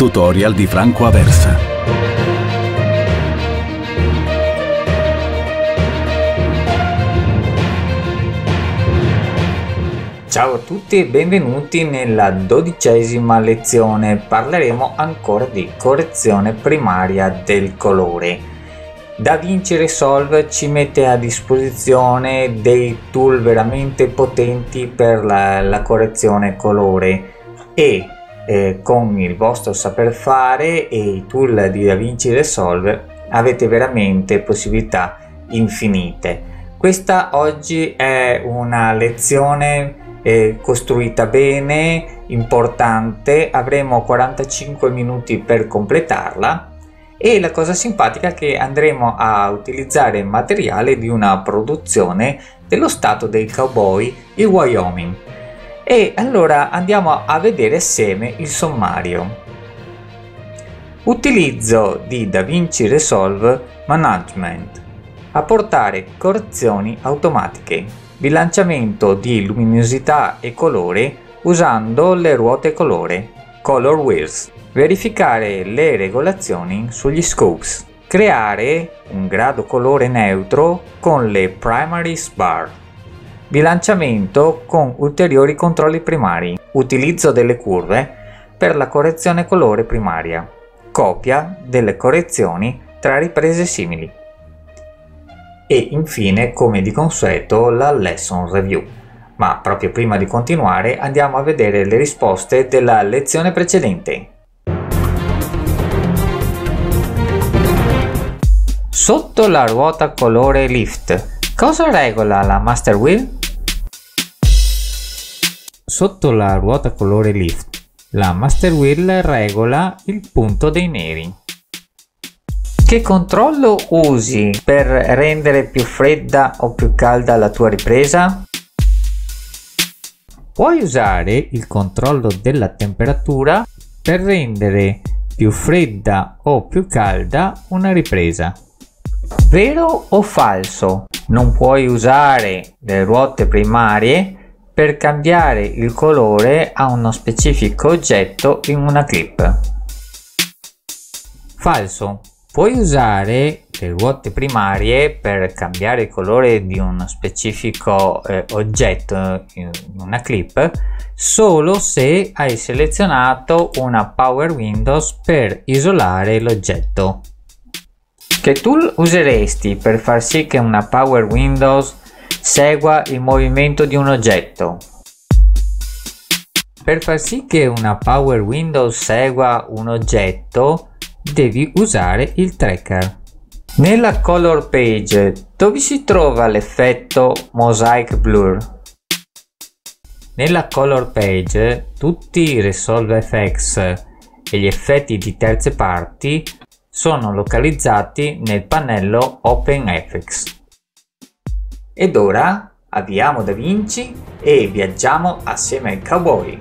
Tutorial di Franco Aversa. Ciao a tutti e benvenuti nella dodicesima lezione. Parleremo ancora di correzione primaria del colore. Da Vinci Resolve ci mette a disposizione dei tool veramente potenti per la, la correzione colore e eh, con il vostro saper fare e i tool di DaVinci Resolve avete veramente possibilità infinite. Questa oggi è una lezione eh, costruita bene, importante, avremo 45 minuti per completarla e la cosa simpatica è che andremo a utilizzare materiale di una produzione dello stato dei cowboy, il Wyoming. E allora andiamo a vedere assieme il sommario. Utilizzo di DaVinci Resolve Management. Apportare correzioni automatiche. Bilanciamento di luminosità e colore usando le ruote colore. Color Wheels. Verificare le regolazioni sugli scopes. Creare un grado colore neutro con le primary Bar bilanciamento con ulteriori controlli primari, utilizzo delle curve per la correzione colore primaria, copia delle correzioni tra riprese simili e infine come di consueto la lesson review. Ma proprio prima di continuare andiamo a vedere le risposte della lezione precedente. Sotto la ruota colore lift, cosa regola la master wheel? sotto la ruota colore lift la master wheel regola il punto dei neri. Che controllo usi per rendere più fredda o più calda la tua ripresa? Puoi usare il controllo della temperatura per rendere più fredda o più calda una ripresa. Vero o falso? Non puoi usare le ruote primarie per cambiare il colore a uno specifico oggetto in una clip. Falso. Puoi usare le ruote primarie per cambiare il colore di uno specifico eh, oggetto in una clip solo se hai selezionato una Power Windows per isolare l'oggetto. Che tool useresti per far sì che una Power Windows segua il movimento di un oggetto. Per far sì che una Power Windows segua un oggetto, devi usare il tracker. Nella Color Page, dove si trova l'effetto Mosaic Blur? Nella Color Page, tutti i Resolve FX e gli effetti di terze parti sono localizzati nel pannello OpenFX. Ed ora avviamo Da Vinci e viaggiamo assieme ai cowboy.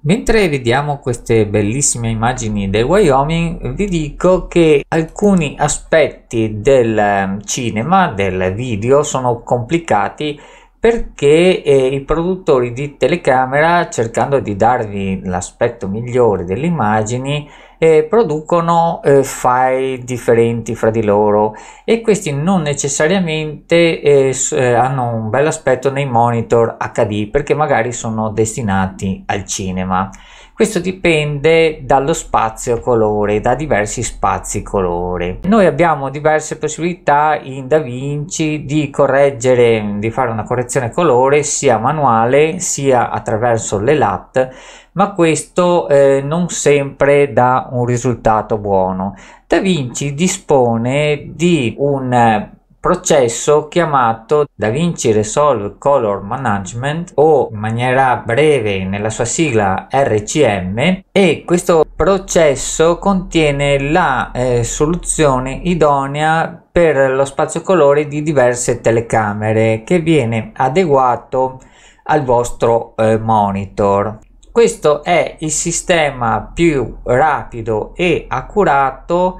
Mentre vediamo queste bellissime immagini del Wyoming, vi dico che alcuni aspetti del ehm, cinema, del video, sono complicati perché eh, i produttori di telecamera, cercando di darvi l'aspetto migliore delle immagini, eh, producono eh, file differenti fra di loro e questi non necessariamente eh, eh hanno un bel aspetto nei monitor HD perché magari sono destinati al cinema. Questo dipende dallo spazio colore, da diversi spazi colore. Noi abbiamo diverse possibilità in DaVinci di correggere, di fare una correzione colore sia manuale sia attraverso le LAT ma questo eh, non sempre dà un risultato buono. Da Vinci dispone di un processo chiamato Da Vinci Resolve Color Management o in maniera breve nella sua sigla RCM e questo processo contiene la eh, soluzione idonea per lo spazio colore di diverse telecamere che viene adeguato al vostro eh, monitor. Questo è il sistema più rapido e accurato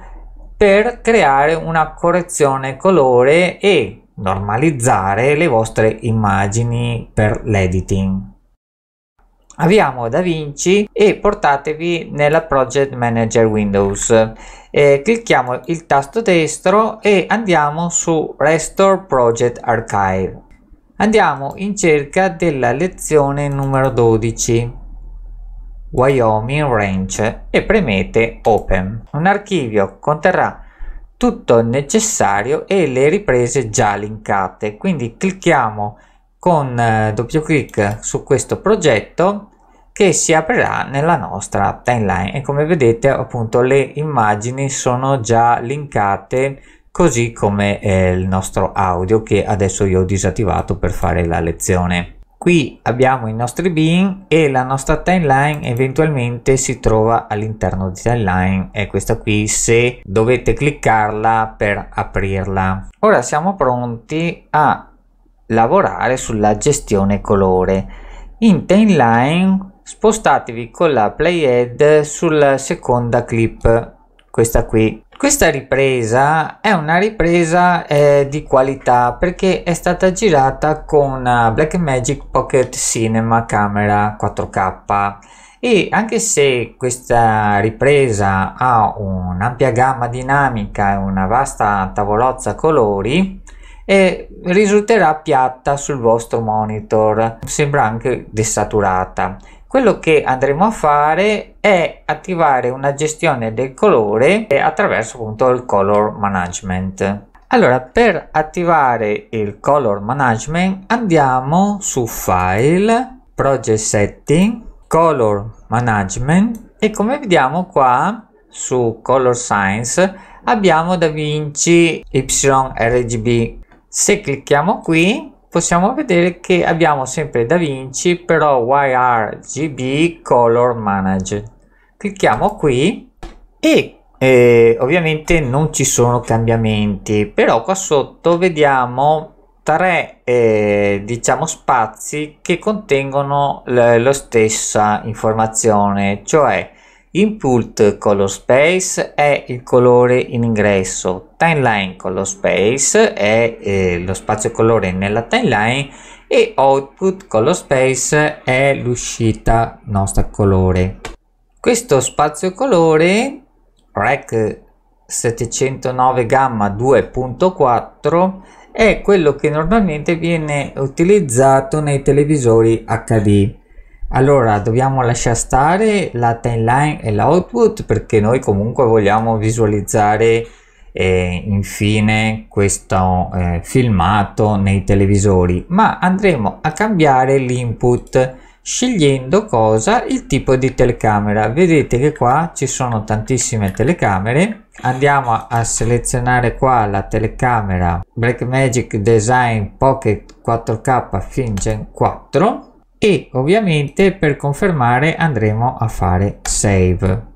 per creare una correzione colore e normalizzare le vostre immagini per l'editing. Avviamo DaVinci e portatevi nella Project Manager Windows. E eh, clicchiamo il tasto destro e andiamo su Restore Project Archive. Andiamo in cerca della lezione numero 12 Wyoming Ranch e premete Open. Un archivio conterrà tutto il necessario e le riprese già linkate. Quindi clicchiamo con eh, doppio clic su questo progetto che si aprirà nella nostra timeline e come vedete appunto le immagini sono già linkate così come eh, il nostro audio che adesso io ho disattivato per fare la lezione qui abbiamo i nostri bin e la nostra timeline eventualmente si trova all'interno di timeline è questa qui se dovete cliccarla per aprirla ora siamo pronti a lavorare sulla gestione colore in timeline spostatevi con la playhead sulla seconda clip questa qui questa ripresa è una ripresa eh, di qualità perché è stata girata con eh, Blackmagic Pocket Cinema camera 4K e anche se questa ripresa ha un'ampia gamma dinamica e una vasta tavolozza colori eh, risulterà piatta sul vostro monitor, sembra anche desaturata quello che andremo a fare è attivare una gestione del colore attraverso appunto il color management allora per attivare il color management andiamo su file project setting color management e come vediamo qua su color science abbiamo da vinci yrgb se clicchiamo qui possiamo vedere che abbiamo sempre DaVinci però YRGB Color Manager clicchiamo qui e eh, ovviamente non ci sono cambiamenti però qua sotto vediamo tre eh, diciamo spazi che contengono la stessa informazione cioè Input color space è il colore in ingresso, timeline color space è eh, lo spazio colore nella timeline e output color space è l'uscita nostra colore. Questo spazio colore REC 709 gamma 2.4 è quello che normalmente viene utilizzato nei televisori HD allora dobbiamo lasciare stare la timeline e l'output perché noi comunque vogliamo visualizzare eh, infine questo eh, filmato nei televisori ma andremo a cambiare l'input scegliendo cosa il tipo di telecamera vedete che qua ci sono tantissime telecamere andiamo a, selezionare qua la telecamera blackmagic design pocket 4k film 4 e ovviamente per confermare andremo a fare save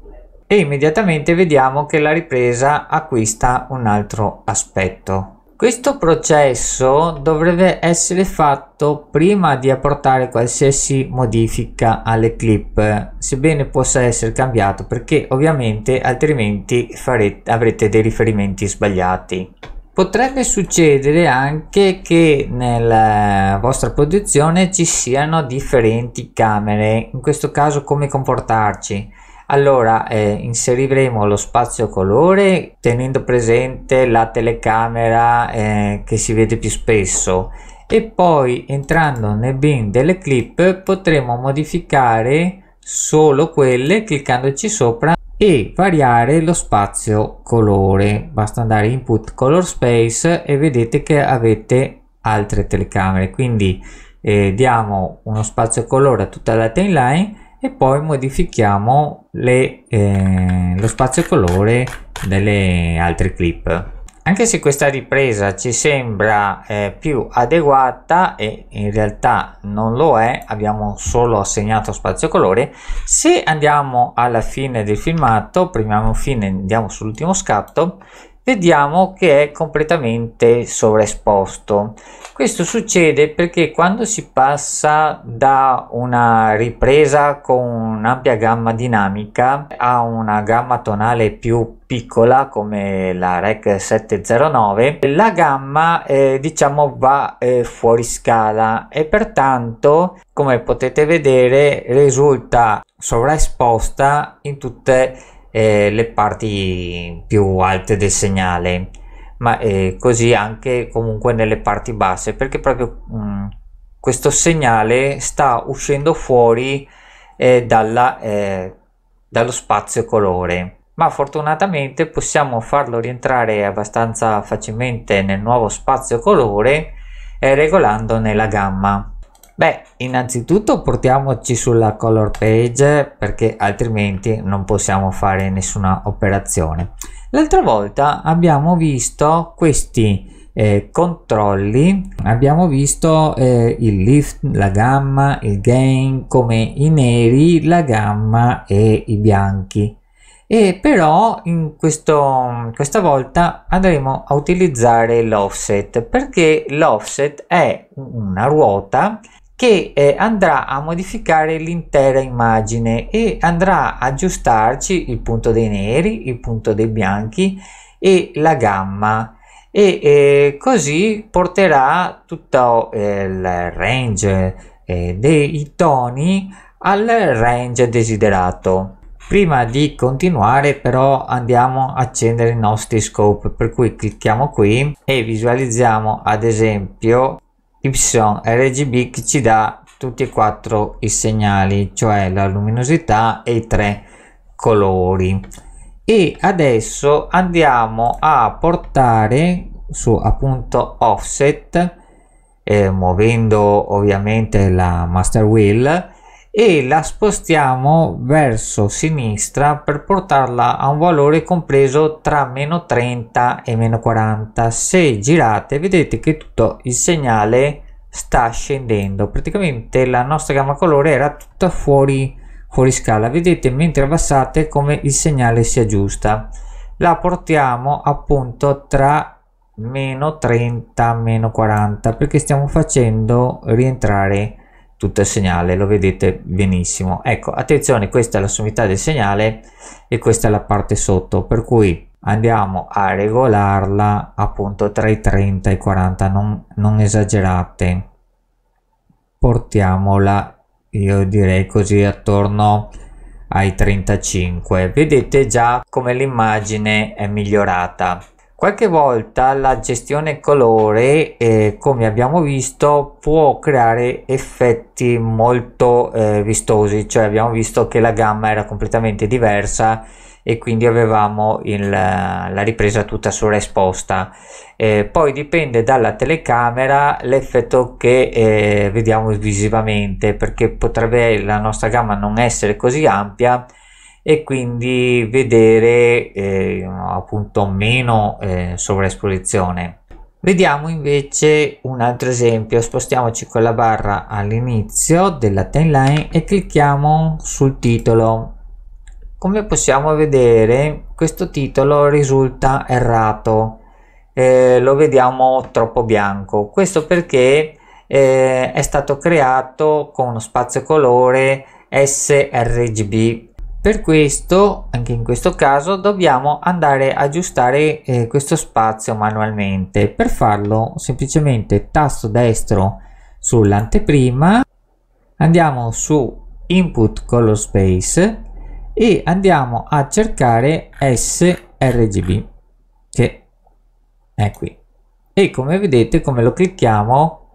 e immediatamente vediamo che la ripresa acquista un altro aspetto questo processo dovrebbe essere fatto prima di apportare qualsiasi modifica alle clip, sebbene possa essere cambiato perché ovviamente altrimenti farete, avrete dei riferimenti sbagliati. Potrebbe succedere anche che nella eh, vostra posizione ci siano differenti camere, in questo caso come comportarci? Allora eh, inseriremo lo spazio colore tenendo presente la telecamera eh, che si vede più spesso e poi entrando nel bin delle clip potremo modificare solo quelle cliccandoci sopra e variare lo spazio colore basta andare input color space e vedete che avete altre telecamere quindi eh, diamo uno spazio colore a tutta la timeline e poi modifichiamo le, eh, lo spazio colore delle altre clip anche se questa ripresa ci sembra eh, più adeguata e in realtà non lo è, abbiamo solo assegnato spazio colore, se andiamo alla fine del filmato, premiamo fine, andiamo sull'ultimo scatto, vediamo che è completamente sovraesposto. Questo succede perché quando si passa da una ripresa con un'ampia gamma dinamica a una gamma tonale più piccola come la REC 709 la gamma eh, diciamo va eh, fuori scala e pertanto come potete vedere risulta sovraesposta in tutte le eh, le parti più alte del segnale ma eh, così anche comunque nelle parti basse perché proprio mh, mm, questo segnale sta uscendo fuori eh, dalla, eh, dallo spazio colore ma fortunatamente possiamo farlo rientrare abbastanza facilmente nel nuovo spazio colore eh, regolandone la gamma Beh, innanzitutto portiamoci sulla color page perché altrimenti non possiamo fare nessuna operazione. L'altra volta abbiamo visto questi eh, controlli, abbiamo visto eh, il lift, la gamma, il gain, come i neri, la gamma e i bianchi. E però in questo, questa volta andremo a utilizzare l'offset perché l'offset è una ruota che eh, andrà a modificare l'intera immagine e andrà a aggiustarci il punto dei neri, il punto dei bianchi e la gamma e eh, così porterà tutto eh, il range eh, dei toni al range desiderato. Prima di continuare però andiamo a accendere i nostri scope per cui clicchiamo qui e visualizziamo ad esempio Y RGB che ci dà tutti e quattro i segnali, cioè la luminosità e i tre colori. E adesso andiamo a portare su appunto offset, eh, muovendo ovviamente la master wheel, e la spostiamo verso sinistra per portarla a un valore compreso tra meno 30 e meno 40 se girate vedete che tutto il segnale sta scendendo praticamente la nostra gamma colore era tutta fuori, fuori scala vedete mentre abbassate come il segnale si aggiusta la portiamo appunto tra meno 30 meno 40 perché stiamo facendo rientrare tutto il segnale, lo vedete benissimo. Ecco, attenzione, questa è la sommità del segnale e questa è la parte sotto, per cui andiamo a regolarla appunto tra i 30 e i 40, non, non esagerate. Portiamola, io direi così, attorno ai 35. Vedete già come l'immagine è migliorata. Qualche volta la gestione colore, eh, come abbiamo visto, può creare effetti molto eh, vistosi, cioè abbiamo visto che la gamma era completamente diversa e quindi avevamo il, la ripresa tutta sovraesposta. Eh, poi dipende dalla telecamera l'effetto che eh, vediamo visivamente, perché potrebbe la nostra gamma non essere così ampia e quindi vedere eh, appunto meno eh, sovraesposizione. Vediamo invece un altro esempio, spostiamoci con la barra all'inizio della timeline e clicchiamo sul titolo. Come possiamo vedere questo titolo risulta errato, eh, lo vediamo troppo bianco, questo perché eh, è stato creato con uno spazio colore sRGB per questo, anche in questo caso, dobbiamo andare a aggiustare eh, questo spazio manualmente. Per farlo, semplicemente tasto destro sull'anteprima, andiamo su Input Color Space e andiamo a cercare sRGB, che è qui. E come vedete, come lo clicchiamo,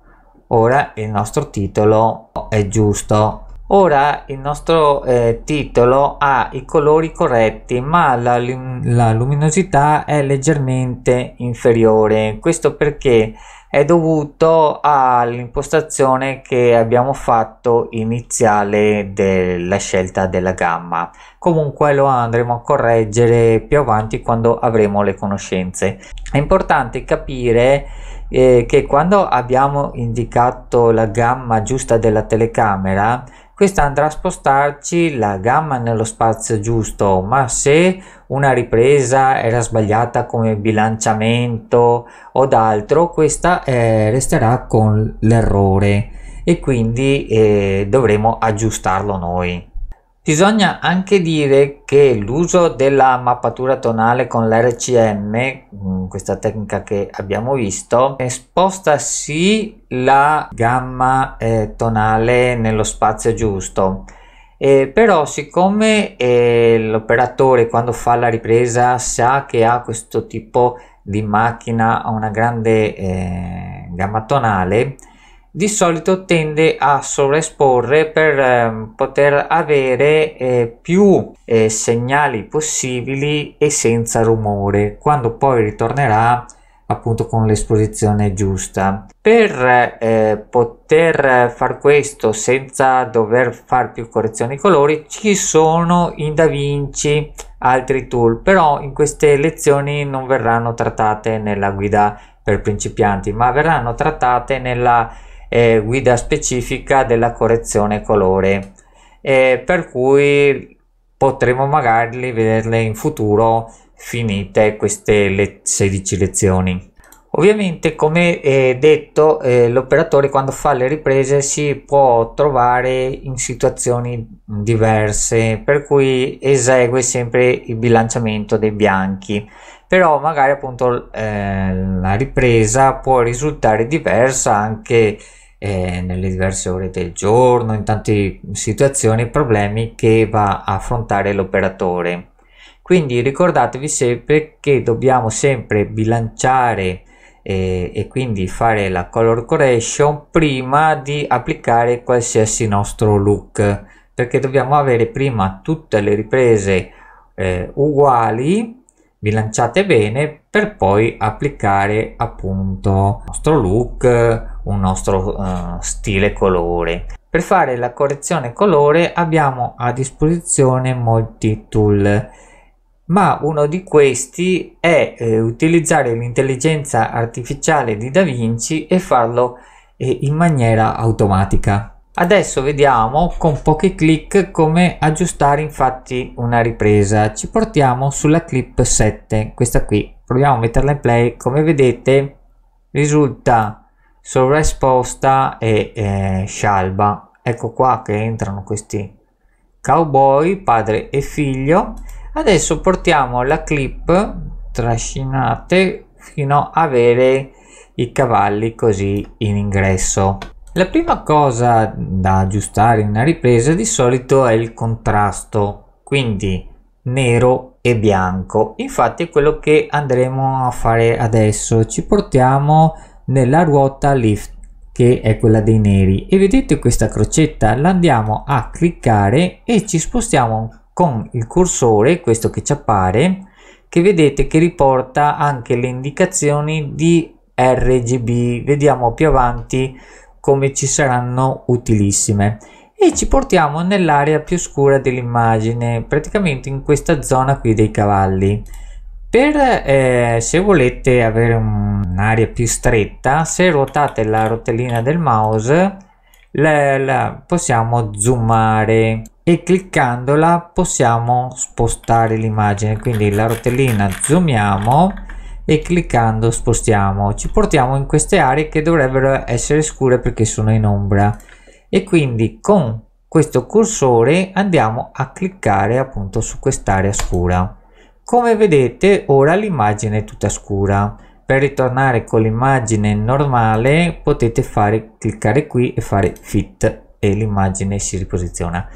ora il nostro titolo è giusto Ora il nostro eh, titolo ha i colori corretti ma la, la, luminosità è leggermente inferiore. Questo perché è dovuto all'impostazione che abbiamo fatto iniziale della scelta della gamma. Comunque lo andremo a correggere più avanti quando avremo le conoscenze. È importante capire eh, che quando abbiamo indicato la gamma giusta della telecamera questa andrà a spostarci la gamma nello spazio giusto, ma se una ripresa era sbagliata come bilanciamento o d'altro, questa eh, resterà con l'errore e quindi eh, dovremo aggiustarlo noi. Bisogna anche dire che l'uso della mappatura tonale con l'RCM, mm, questa tecnica che abbiamo visto, sposta sì la gamma eh, tonale nello spazio giusto, eh, però siccome eh, l'operatore quando fa la ripresa sa che ha questo tipo di macchina, ha una grande eh, gamma tonale, di solito tende a sovraesporre per eh, poter avere eh, più eh, segnali possibili e senza rumore quando poi ritornerà appunto con l'esposizione giusta per eh, poter far questo senza dover fare più correzioni colori ci sono in DaVinci altri tool però in queste lezioni non verranno trattate nella guida per principianti ma verranno trattate nella eh, guida specifica della correzione colore eh, per cui potremo magari vederle in futuro finite queste le 16 lezioni. Ovviamente come eh, detto eh, l'operatore quando fa le riprese si può trovare in situazioni diverse per cui esegue sempre il bilanciamento dei bianchi però magari appunto eh, la ripresa può risultare diversa anche eh, nelle diverse ore del giorno, in tante situazioni, e problemi che va a affrontare l'operatore. Quindi ricordatevi sempre che dobbiamo sempre bilanciare eh, e quindi fare la color correction prima di applicare qualsiasi nostro look perché dobbiamo avere prima tutte le riprese eh, uguali bilanciate bene per poi applicare appunto il nostro look un nostro uh, stile colore. Per fare la correzione colore abbiamo a disposizione molti tool, ma uno di questi è eh, utilizzare l'intelligenza artificiale di DaVinci e farlo eh, in maniera automatica. Adesso vediamo con pochi clic come aggiustare infatti una ripresa. Ci portiamo sulla clip 7, questa qui. Proviamo a metterla in play. Come vedete risulta Sovraesposta e eh, Scialba. Ecco qua che entrano questi cowboy, padre e figlio. Adesso portiamo la clip trascinate fino a avere i cavalli così in ingresso. La prima cosa da aggiustare in una ripresa di solito è il contrasto, quindi nero e bianco. Infatti è quello che andremo a fare adesso. Ci portiamo nella ruota lift che è quella dei neri e vedete questa crocetta la andiamo a cliccare e ci spostiamo con il cursore questo che ci appare che vedete che riporta anche le indicazioni di RGB vediamo più avanti come ci saranno utilissime e ci portiamo nell'area più scura dell'immagine praticamente in questa zona qui dei cavalli per, eh, se volete avere un'area più stretta, se ruotate la rotellina del mouse, la, la possiamo zoomare e cliccandola possiamo spostare l'immagine. Quindi la rotellina zoomiamo e cliccando spostiamo. Ci portiamo in queste aree che dovrebbero essere scure perché sono in ombra. E quindi con questo cursore andiamo a cliccare appunto su quest'area scura come vedete ora l'immagine è tutta scura. Per ritornare con l'immagine normale potete fare, cliccare qui e fare fit e l'immagine si riposiziona.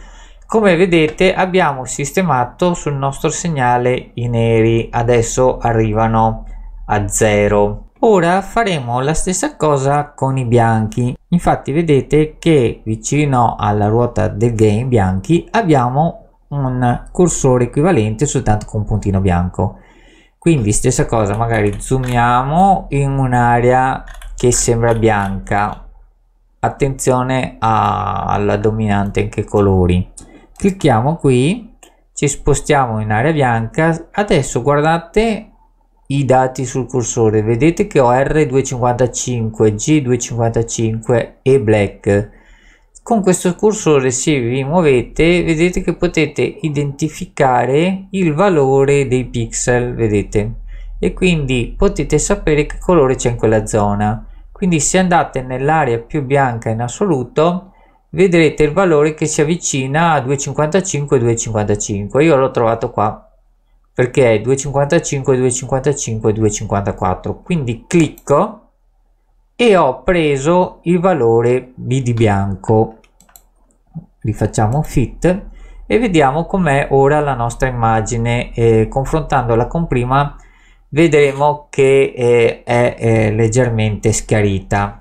Come vedete abbiamo sistemato sul nostro segnale i neri, adesso arrivano a zero. Ora faremo la stessa cosa con i bianchi. Infatti vedete che vicino alla ruota del game bianchi abbiamo un cursore equivalente soltanto con un puntino bianco quindi stessa cosa magari zoomiamo in un'area che sembra bianca attenzione a, alla dominante anche colori clicchiamo qui ci spostiamo in area bianca adesso guardate i dati sul cursore vedete che ho R255 G255 e black con questo cursore se vi muovete vedete che potete identificare il valore dei pixel vedete e quindi potete sapere che colore c'è in quella zona quindi se andate nell'area più bianca in assoluto vedrete il valore che si avvicina a 255 255 io l'ho trovato qua perché è 255 255 254 quindi clicco e ho preso il valore b di bianco rifacciamo fit e vediamo com'è ora la nostra immagine eh, confrontandola con prima vedremo che eh, è eh, leggermente schiarita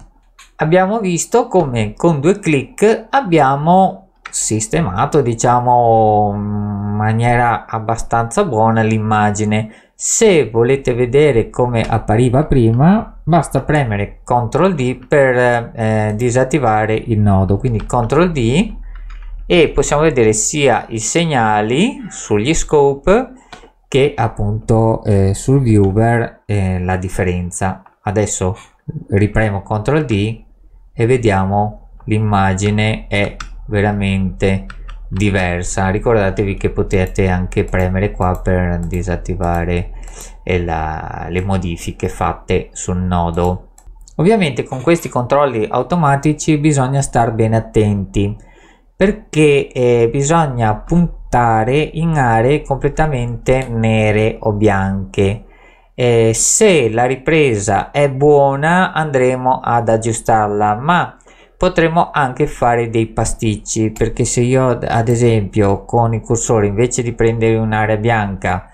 abbiamo visto come con due clic abbiamo sistemato diciamo in maniera abbastanza buona l'immagine se volete vedere come appariva prima basta premere ctrl d per eh, disattivare il nodo quindi ctrl d e possiamo vedere sia i segnali sugli scope che appunto eh, sul viewer eh, la differenza adesso ripremo ctrl d e vediamo l'immagine è veramente diversa ricordatevi che potete anche premere qua per disattivare eh, la, le modifiche fatte sul nodo ovviamente con questi controlli automatici bisogna stare bene attenti perché eh, bisogna puntare in aree completamente nere o bianche eh, se la ripresa è buona andremo ad aggiustarla ma potremmo anche fare dei pasticci perché se io ad esempio con il cursore invece di prendere un'area bianca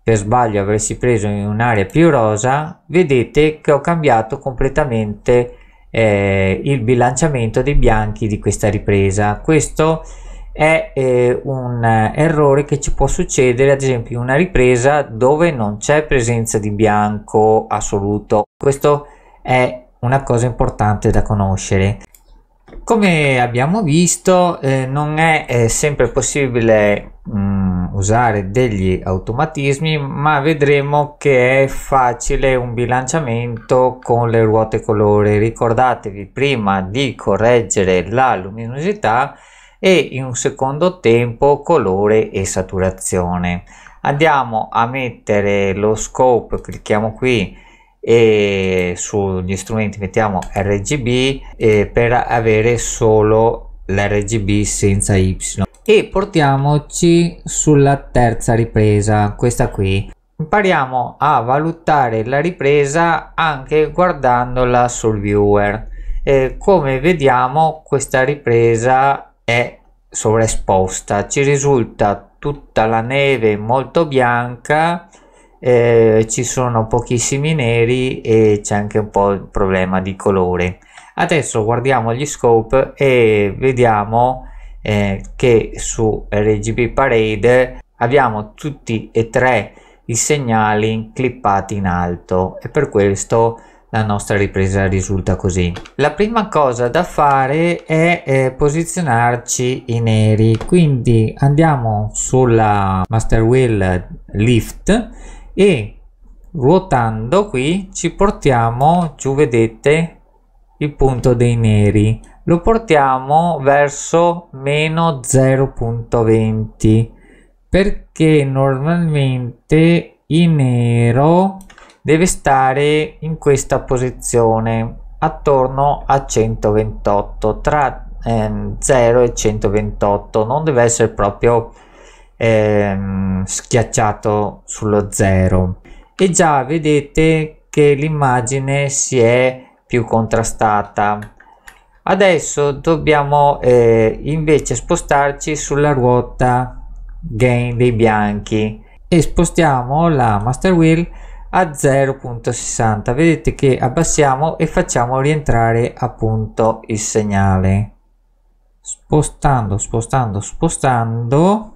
per sbaglio avessi preso in un'area più rosa vedete che ho cambiato completamente eh, il bilanciamento dei bianchi di questa ripresa questo è eh, un errore che ci può succedere ad esempio in una ripresa dove non c'è presenza di bianco assoluto questo è una cosa importante da conoscere come abbiamo visto eh, non è, è, eh, sempre possibile mh, mm, usare degli automatismi ma vedremo che è facile un bilanciamento con le ruote colore. Ricordatevi prima di correggere la luminosità e in un secondo tempo colore e saturazione. Andiamo a mettere lo scope, clicchiamo qui e sugli strumenti mettiamo RGB eh, per avere solo l'RGB senza Y e portiamoci sulla terza ripresa questa qui impariamo a valutare la ripresa anche guardandola sul viewer eh, come vediamo questa ripresa è sovraesposta ci risulta tutta la neve molto bianca eh, ci sono pochissimi neri e c'è anche un po' il problema di colore adesso guardiamo gli scope e vediamo eh, che su RGB Parade abbiamo tutti e tre i segnali clippati in alto e per questo la nostra ripresa risulta così. La prima cosa da fare è eh, posizionarci i neri, quindi andiamo sulla master wheel lift e ruotando qui ci portiamo giù vedete il punto dei neri lo portiamo verso meno 0.20 perché normalmente il nero deve stare in questa posizione attorno a 128 tra eh, 0 e 128 non deve essere proprio ehm, schiacciato sullo zero e già vedete che l'immagine si è più contrastata adesso dobbiamo eh, invece spostarci sulla ruota gain dei bianchi e spostiamo la master wheel a 0.60 vedete che abbassiamo e facciamo rientrare appunto il segnale spostando spostando spostando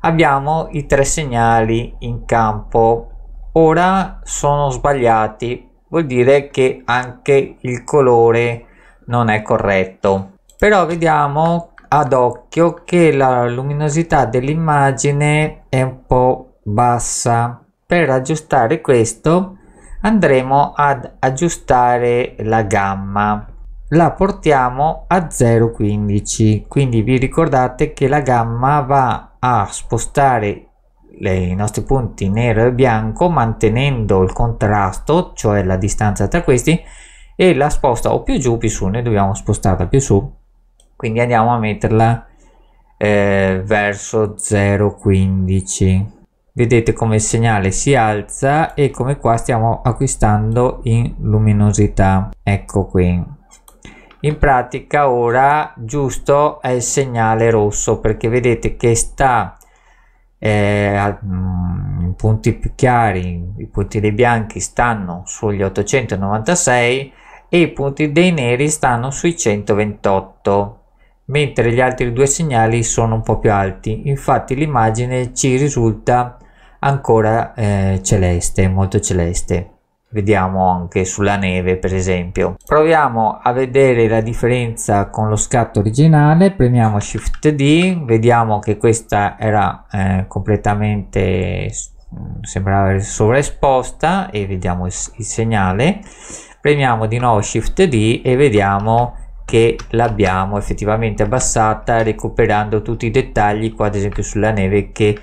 abbiamo i tre segnali in campo ora sono sbagliati vuol dire che anche il colore non è corretto però vediamo ad occhio che la luminosità dell'immagine è un po bassa per aggiustare questo andremo ad aggiustare la gamma la portiamo a 0,15 quindi vi ricordate che la gamma va a spostare le, i nostri punti nero e bianco mantenendo il contrasto, cioè la distanza tra questi, e la sposta o più giù o più su, noi dobbiamo spostarla più su, quindi andiamo a metterla eh, verso 0,15. Vedete come il segnale si alza e come qua stiamo acquistando in luminosità, ecco qui in pratica ora giusto è il segnale rosso perché vedete che sta eh, mm, in punti più chiari i punti dei bianchi stanno sugli 896 e i punti dei neri stanno sui 128 mentre gli altri due segnali sono un po' più alti infatti l'immagine ci risulta ancora eh, celeste molto celeste vediamo anche sulla neve per esempio proviamo a vedere la differenza con lo scatto originale premiamo shift d vediamo che questa era eh, completamente sembrava sovraesposta e vediamo il, il segnale premiamo di nuovo shift d e vediamo che l'abbiamo effettivamente abbassata recuperando tutti i dettagli qua ad esempio sulla neve che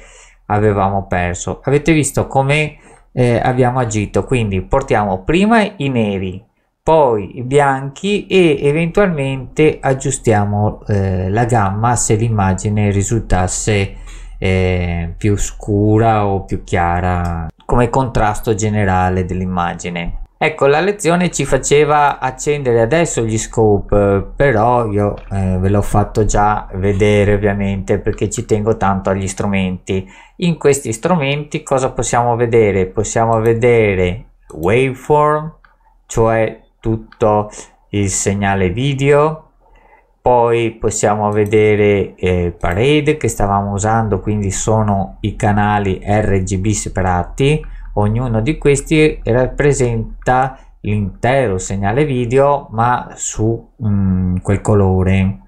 avevamo perso avete visto come eh, abbiamo agito quindi portiamo prima i neri poi i bianchi e eventualmente aggiustiamo eh, la gamma se l'immagine risultasse eh, più scura o più chiara come contrasto generale dell'immagine Ecco, la lezione ci faceva accendere adesso gli scope, però io eh, ve l'ho fatto già vedere ovviamente perché ci tengo tanto agli strumenti. In questi strumenti cosa possiamo vedere? Possiamo vedere waveform, cioè tutto il segnale video, poi possiamo vedere eh, parade che stavamo usando, quindi sono i canali RGB separati, Ognuno di questi rappresenta l'intero segnale video ma su mm, quel colore.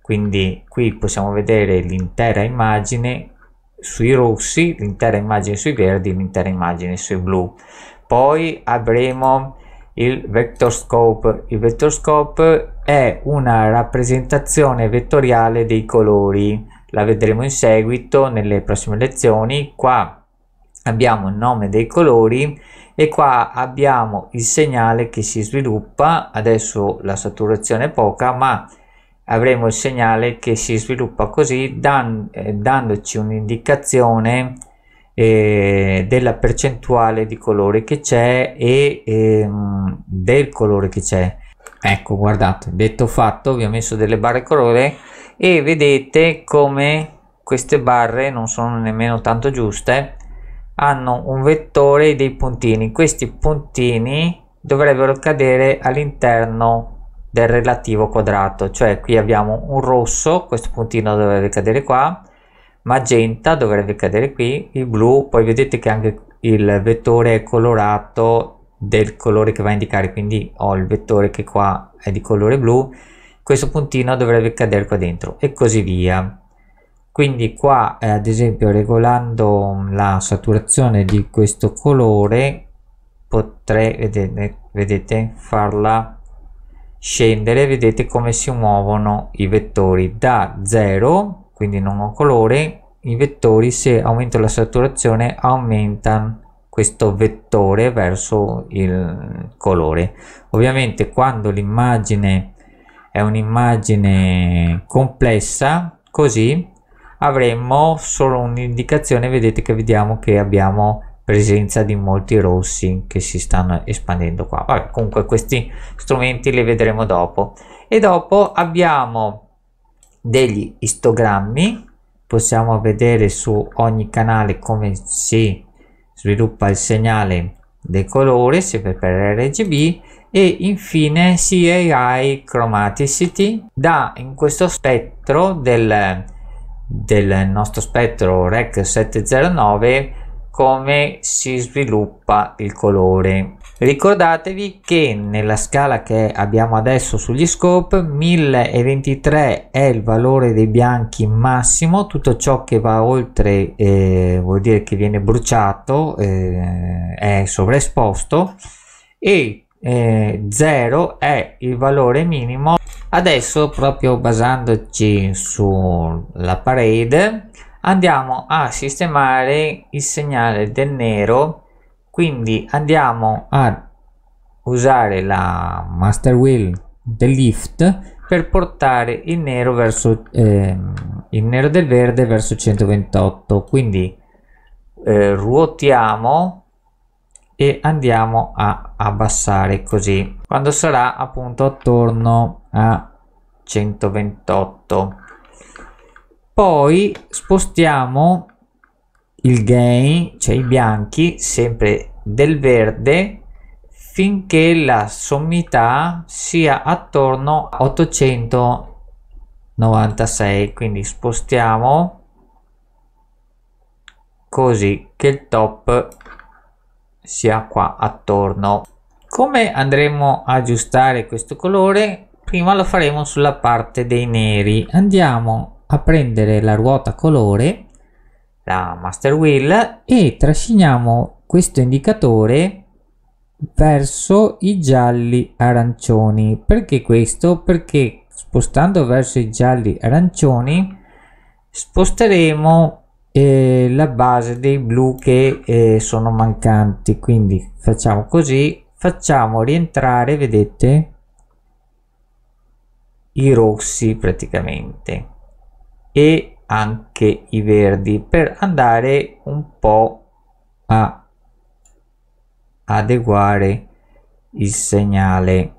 Quindi qui possiamo vedere l'intera immagine sui rossi, l'intera immagine sui verdi, l'intera immagine sui blu. Poi avremo il vector scope Il vector scope è una rappresentazione vettoriale dei colori. La vedremo in seguito nelle prossime lezioni. Qua abbiamo il nome dei colori e qua abbiamo il segnale che si sviluppa adesso la saturazione è poca ma avremo il segnale che si sviluppa così dan eh, dandoci un'indicazione eh, della percentuale di colore che c'è e ehm, del colore che c'è ecco guardate detto fatto vi ho messo delle barre colore e vedete come queste barre non sono nemmeno tanto giuste hanno un vettore e dei puntini questi puntini dovrebbero cadere all'interno del relativo quadrato cioè qui abbiamo un rosso questo puntino dovrebbe cadere qua magenta dovrebbe cadere qui il blu poi vedete che anche il vettore è colorato del colore che va a indicare quindi ho il vettore che qua è di colore blu questo puntino dovrebbe cadere qua dentro e così via quindi qua eh, ad esempio regolando mm, la saturazione di questo colore potrei vedete, vedete farla scendere vedete come si muovono i vettori da 0 quindi non ho colore i vettori se aumento la saturazione aumentano questo vettore verso il colore ovviamente quando l'immagine è un'immagine complessa così avremmo solo un'indicazione vedete che vediamo che abbiamo presenza di molti rossi che si stanno espandendo qua Vabbè, comunque questi strumenti li vedremo dopo e dopo abbiamo degli istogrammi possiamo vedere su ogni canale come si sviluppa il segnale del colore se per RGB e infine CAI Chromaticity dà in questo spettro del del nostro spettro REC 709 come si sviluppa il colore. Ricordatevi che nella scala che abbiamo adesso sugli scope 1023 è il valore dei bianchi massimo, tutto ciò che va oltre eh, vuol dire che viene bruciato, eh, è sovraesposto e eh, 0 è il valore minimo adesso proprio basandoci sulla parete andiamo a sistemare il segnale del nero quindi andiamo a usare la master wheel del lift per portare il nero verso eh, il nero del verde verso 128 quindi eh, ruotiamo e andiamo a abbassare così quando sarà appunto attorno a 128 poi spostiamo il gain cioè i bianchi sempre del verde finché la sommità sia attorno a 896 quindi spostiamo così che il top sia qua attorno come andremo a aggiustare questo colore prima lo faremo sulla parte dei neri andiamo a prendere la ruota colore la master wheel e trasciniamo questo indicatore verso i gialli arancioni perché questo perché spostando verso i gialli arancioni sposteremo eh, la base dei blu che eh, sono mancanti quindi facciamo così facciamo rientrare vedete i rossi praticamente e anche i verdi per andare un po' a adeguare il segnale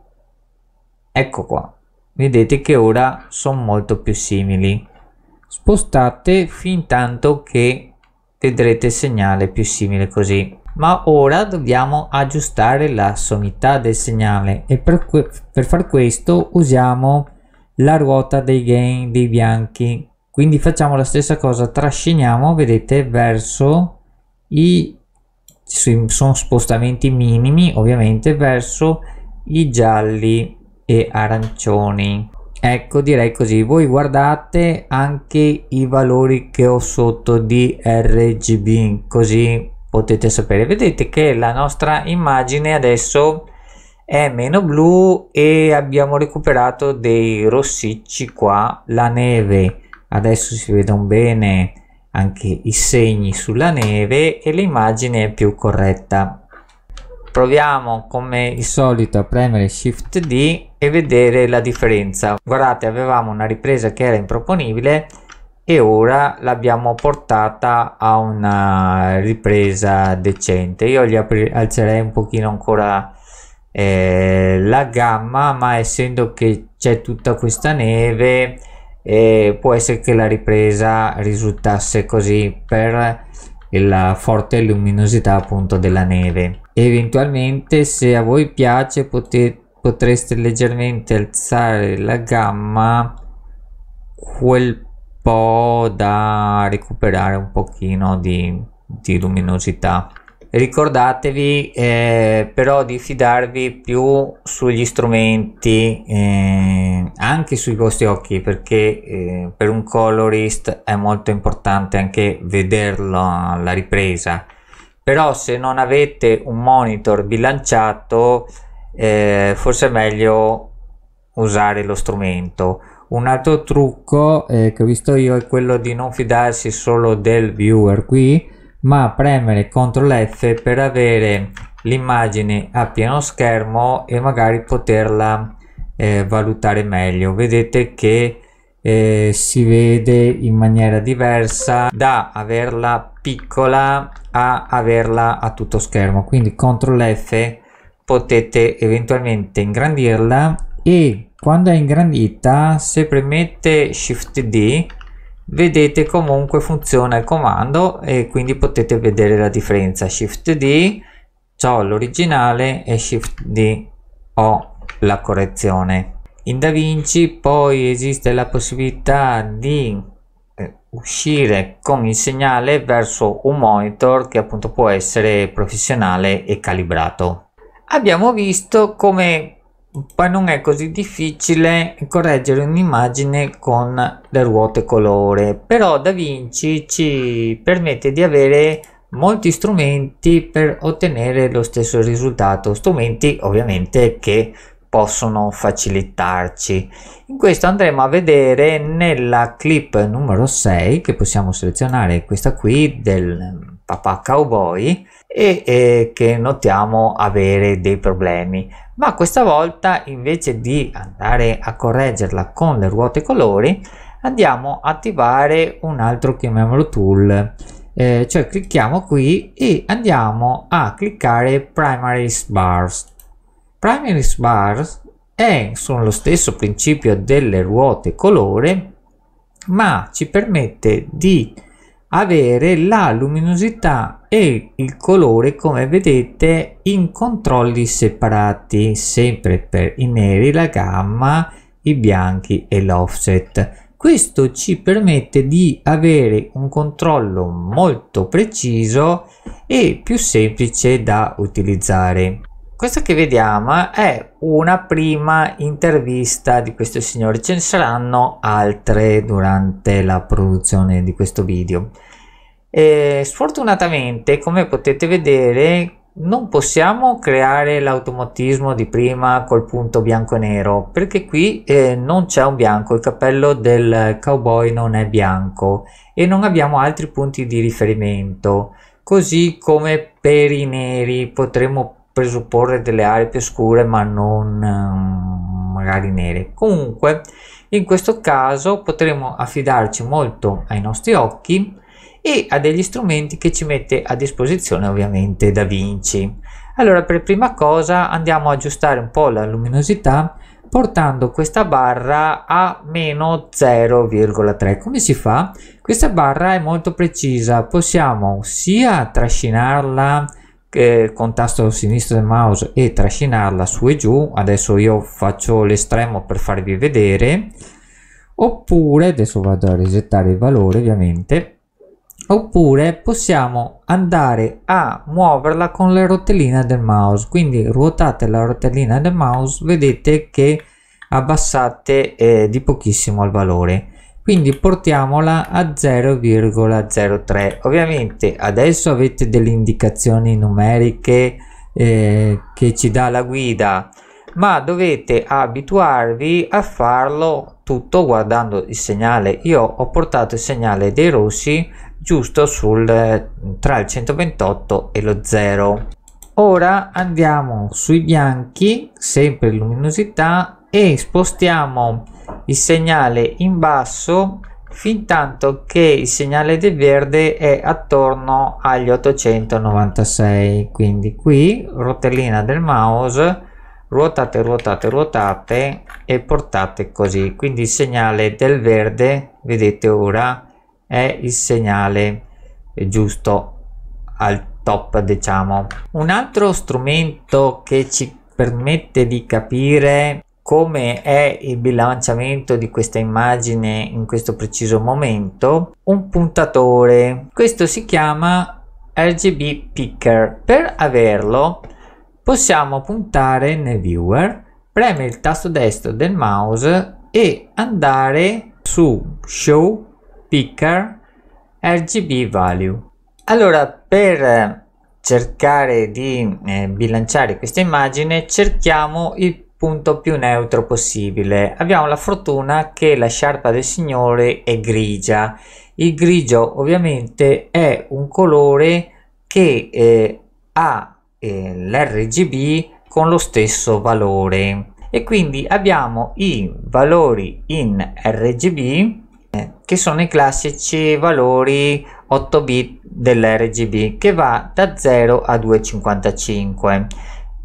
ecco qua vedete che ora sono molto più simili spostate fin tanto che vedrete il segnale più simile così ma ora dobbiamo aggiustare la sommità del segnale e per, per far questo usiamo la ruota dei gain dei bianchi quindi facciamo la stessa cosa trasciniamo vedete verso i sono spostamenti minimi ovviamente verso i gialli e arancioni ecco direi così voi guardate anche i valori che ho sotto di RGB così potete sapere vedete che la nostra immagine adesso è meno blu e abbiamo recuperato dei rossicci qua la neve adesso si vedono bene anche i segni sulla neve e l'immagine è più corretta proviamo come di solito a premere shift D e vedere la differenza guardate avevamo una ripresa che era improponibile e ora l'abbiamo portata a una ripresa decente io gli alzerei un pochino ancora eh, la gamma ma essendo che c'è tutta questa neve eh, può essere che la ripresa risultasse così per la forte luminosità appunto della neve eventualmente se a voi piace potete, potreste leggermente alzare la gamma quel po' da recuperare un pochino di, di luminosità ricordatevi eh, però di fidarvi più sugli strumenti eh, anche sui vostri occhi perché eh, per un colorist è molto importante anche vederlo alla ripresa però se non avete un monitor bilanciato eh, forse è meglio usare lo strumento un altro trucco eh, che ho visto io è quello di non fidarsi solo del viewer qui ma premere CTRL F per avere l'immagine a pieno schermo e magari poterla eh, valutare meglio vedete che eh, si vede in maniera diversa da averla piccola a averla a tutto schermo quindi CTRL F potete eventualmente ingrandirla e quando è ingrandita se premete SHIFT D vedete comunque funziona il comando e quindi potete vedere la differenza shift d ho l'originale e shift d ho la correzione in DaVinci poi esiste la possibilità di eh, uscire con il segnale verso un monitor che appunto può essere professionale e calibrato abbiamo visto come poi non è così difficile correggere un'immagine con le ruote colore però Da Vinci ci permette di avere molti strumenti per ottenere lo stesso risultato strumenti ovviamente che possono facilitarci in questo andremo a vedere nella clip numero 6 che possiamo selezionare questa qui del papà cowboy e, e che notiamo avere dei problemi ma questa volta invece di andare a correggerla con le ruote colori andiamo a attivare un altro chiamiamolo tool eh, cioè clicchiamo qui e andiamo a cliccare primary bars primary bars è sullo stesso principio delle ruote colore ma ci permette di avere la luminosità e il colore come vedete in controlli separati sempre per i neri la gamma i bianchi e l'offset questo ci permette di avere un controllo molto preciso e più semplice da utilizzare questo che vediamo è una prima intervista di questo signore, ce ne saranno altre durante la produzione di questo video. E sfortunatamente, come potete vedere, non possiamo creare l'automatismo di prima col punto bianco e nero, perché qui eh, non c'è un bianco, il cappello del cowboy non è bianco e non abbiamo altri punti di riferimento. Così come per i neri potremmo presupporre delle aree più scure ma non ehm, magari nere comunque in questo caso potremo affidarci molto ai nostri occhi e a degli strumenti che ci mette a disposizione ovviamente Da Vinci. Allora per prima cosa andiamo a aggiustare un po' la luminosità portando questa barra a meno 0,3. Come si fa? Questa barra è molto precisa, possiamo sia trascinarla con tasto sinistro del mouse e trascinarla su e giù adesso io faccio l'estremo per farvi vedere oppure adesso vado a resettare il valore ovviamente oppure possiamo andare a muoverla con le rotelline del mouse quindi ruotate la rotellina del mouse vedete che abbassate eh, di pochissimo il valore quindi portiamola a 0,03 ovviamente adesso avete delle indicazioni numeriche eh, che ci dà la guida ma dovete abituarvi a farlo tutto guardando il segnale io ho portato il segnale dei rossi giusto sul eh, tra il 128 e lo 0 ora andiamo sui bianchi sempre luminosità e spostiamo il segnale in basso fin tanto che il segnale del verde è attorno agli 896 quindi qui rotellina del mouse ruotate ruotate ruotate e portate così quindi il segnale del verde vedete ora è il segnale giusto al top diciamo un altro strumento che ci permette di capire come è il bilanciamento di questa immagine in questo preciso momento, un puntatore. Questo si chiama RGB Picker. Per averlo possiamo puntare nel viewer, premere il tasto destro del mouse e andare su Show Picker RGB Value. Allora, per eh, cercare di eh, bilanciare questa immagine, cerchiamo il punto più neutro possibile. Abbiamo la fortuna che la sciarpa del Signore è grigia. Il grigio ovviamente è un colore che eh, ha eh, l'RGB con lo stesso valore e quindi abbiamo i valori in RGB eh, che sono i classici valori 8 bit dell'RGB che va da 0 a 255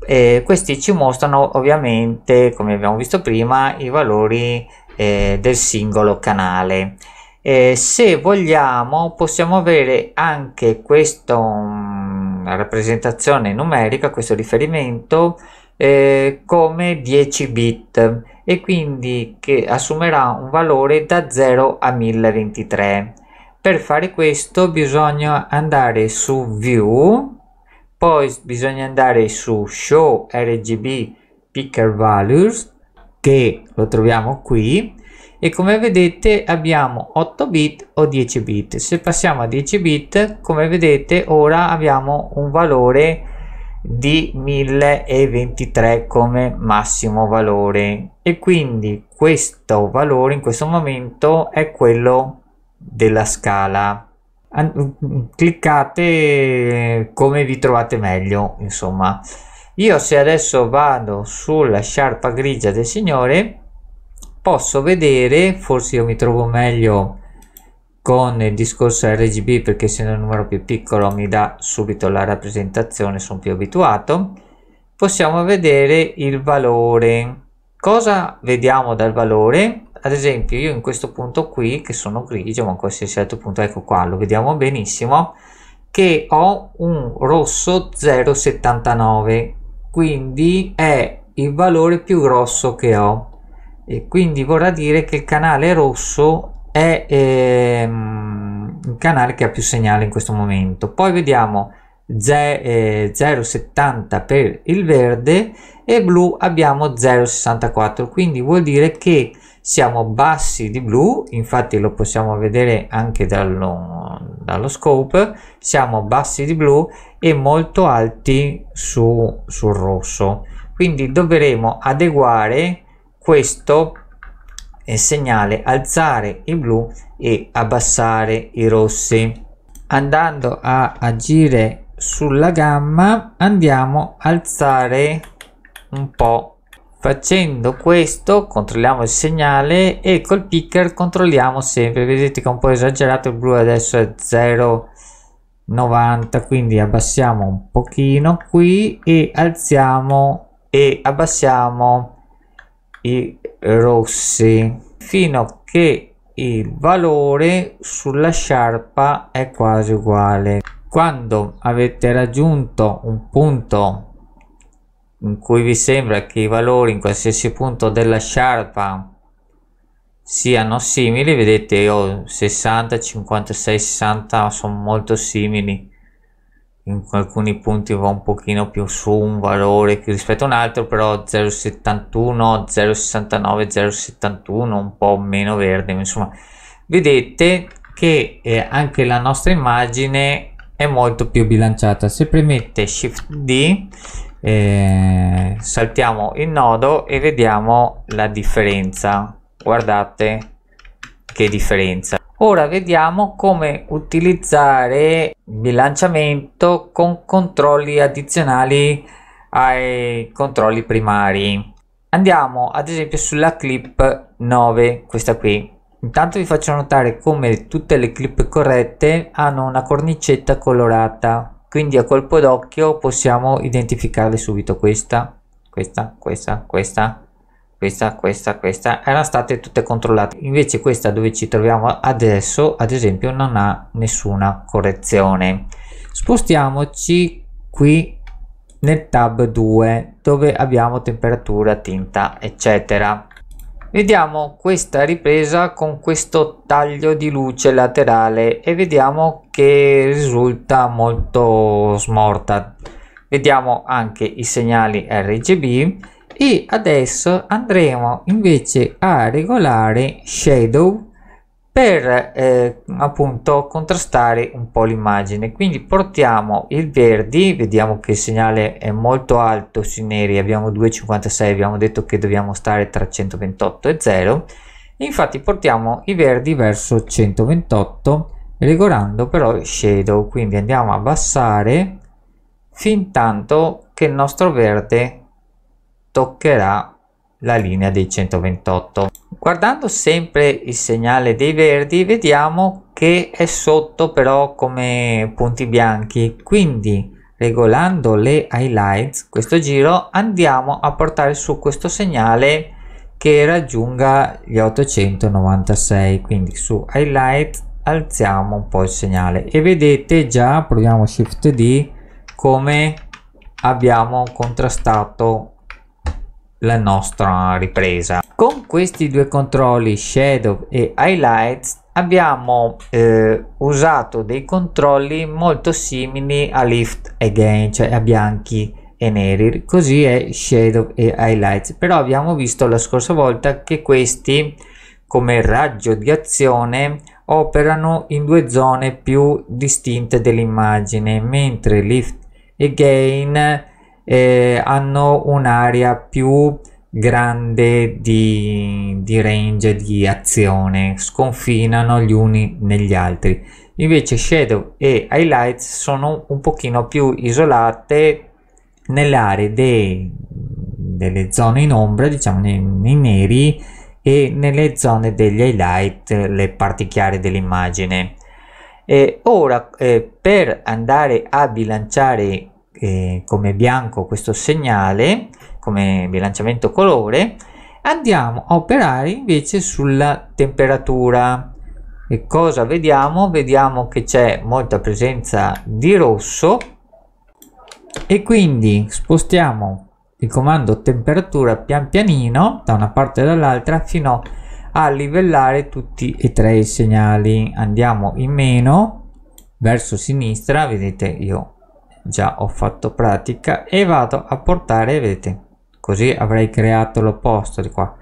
eh, questi ci mostrano ovviamente come abbiamo visto prima i valori eh, del singolo canale eh, se vogliamo possiamo avere anche questa mm, rappresentazione numerica questo riferimento eh, come 10 bit e quindi che assumerà un valore da 0 a 1023 per fare questo bisogna andare su view poi bisogna andare su show rgb picker values che lo troviamo qui e come vedete abbiamo 8 bit o 10 bit se passiamo a 10 bit come vedete ora abbiamo un valore di 1023 come massimo valore e quindi questo valore in questo momento è quello della scala cliccate come vi trovate meglio insomma io se adesso vado sulla sciarpa grigia del signore posso vedere forse io mi trovo meglio con il discorso RGB perché essendo il numero più piccolo mi dà subito la rappresentazione sono più abituato possiamo vedere il valore cosa vediamo dal valore ad esempio io in questo punto qui che sono grigio ma qualsiasi altro punto ecco qua lo vediamo benissimo che ho un rosso 0,79 quindi è il valore più grosso che ho e quindi vorrà dire che il canale rosso è ehm, il canale che ha più segnale in questo momento poi vediamo 0,70 eh, per il verde e blu abbiamo 0,64 quindi vuol dire che siamo bassi di blu infatti lo possiamo vedere anche dallo, dallo scope siamo bassi di blu e molto alti su, sul rosso quindi dovremo adeguare questo eh, segnale alzare i blu e abbassare i rossi andando a agire sulla gamma andiamo a alzare un po' Facendo questo controlliamo il segnale e col picker controlliamo sempre, vedete che è un po' esagerato, il blu adesso è 0,90 quindi abbassiamo un pochino qui e alziamo e abbassiamo i rossi fino a che il valore sulla sciarpa è quasi uguale. Quando avete raggiunto un punto in cui vi sembra che i valori in qualsiasi punto della sciarpa siano simili vedete io 60 56 60 sono molto simili in alcuni punti va un pochino più su un valore rispetto a un altro però 0,71 0,69 0,71 un po' meno verde insomma vedete che eh, anche la nostra immagine è molto più bilanciata se premete shift d eh, saltiamo il nodo e vediamo la differenza guardate che differenza ora vediamo come utilizzare bilanciamento con controlli addizionali ai controlli primari andiamo ad esempio sulla clip 9 questa qui intanto vi faccio notare come tutte le clip corrette hanno una cornicetta colorata quindi a colpo d'occhio possiamo identificarle subito questa questa questa questa questa questa questa erano state tutte controllate invece questa dove ci troviamo adesso ad esempio non ha nessuna correzione spostiamoci qui nel tab 2 dove abbiamo temperatura tinta eccetera Vediamo questa ripresa con questo taglio di luce laterale e vediamo che risulta molto smorta. Vediamo anche i segnali RGB e adesso andremo invece a regolare shadow per eh, appunto contrastare un po' l'immagine quindi portiamo il verdi vediamo che il segnale è molto alto sui neri abbiamo 2,56 abbiamo detto che dobbiamo stare tra 128 e 0 infatti portiamo i verdi verso 128 regolando però il shadow quindi andiamo a abbassare fin tanto che il nostro verde toccherà la linea dei 128 guardando sempre il segnale dei verdi vediamo che è sotto però come punti bianchi quindi regolando le highlights questo giro andiamo a portare su questo segnale che raggiunga gli 896 quindi su highlight alziamo un po' il segnale e vedete già proviamo shift d come abbiamo contrastato la nostra ripresa. Con questi due controlli Shadow e Highlights abbiamo eh, usato dei controlli molto simili a Lift e Gain, cioè a bianchi e neri, così è Shadow e Highlights, però abbiamo visto la scorsa volta che questi come raggio di azione operano in due zone più distinte dell'immagine, mentre Lift e Gain eh, hanno un'area più grande di, di range di azione, sconfinano gli uni negli altri. Invece Shadow e Highlights sono un pochino più isolate nelle aree dei, delle zone in ombra, diciamo nei, nei neri, e nelle zone degli highlight, le parti chiare dell'immagine. E ora eh, per andare a bilanciare eh, come bianco questo segnale come bilanciamento colore andiamo a operare invece sulla temperatura e cosa vediamo vediamo che c'è molta presenza di rosso e quindi spostiamo il comando temperatura pian pianino da una parte e dall'altra fino a livellare tutti e tre i segnali andiamo in meno verso sinistra vedete io già ho fatto pratica e vado a portare vedete così avrei creato l'opposto di qua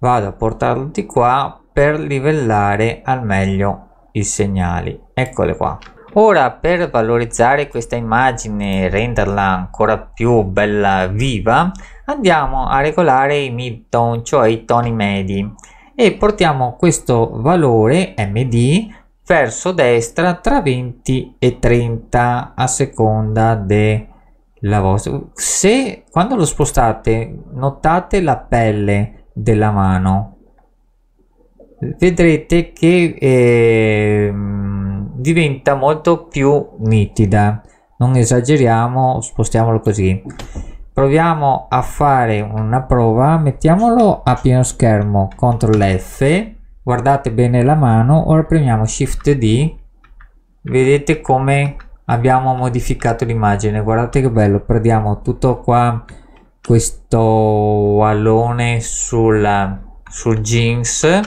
vado a portarlo di qua per livellare al meglio i segnali eccole qua ora per valorizzare questa immagine e renderla ancora più bella viva andiamo a regolare i mid tone cioè i toni medi e portiamo questo valore md verso destra tra 20 e 30 a seconda della vostra se quando lo spostate notate la pelle della mano vedrete che eh, diventa molto più nitida non esageriamo spostiamolo così proviamo a fare una prova mettiamolo a pieno schermo ctrl f guardate bene la mano ora premiamo shift d vedete come abbiamo modificato l'immagine guardate che bello prendiamo tutto qua questo alone sul, sul jeans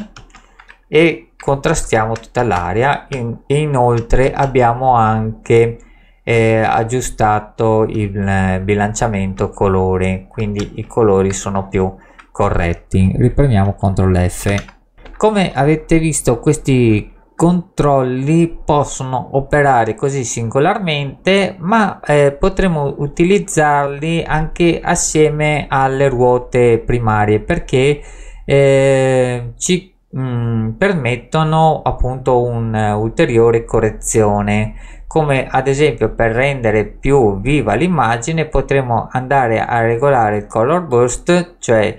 e contrastiamo tutta l'aria In, inoltre abbiamo anche eh, aggiustato il eh, bilanciamento colore quindi i colori sono più corretti ripremiamo ctrl f come avete visto questi controlli possono operare così singolarmente ma eh, potremo utilizzarli anche assieme alle ruote primarie perché eh, ci mh, mm, permettono appunto un'ulteriore correzione come ad esempio per rendere più viva l'immagine potremo andare a regolare il color burst cioè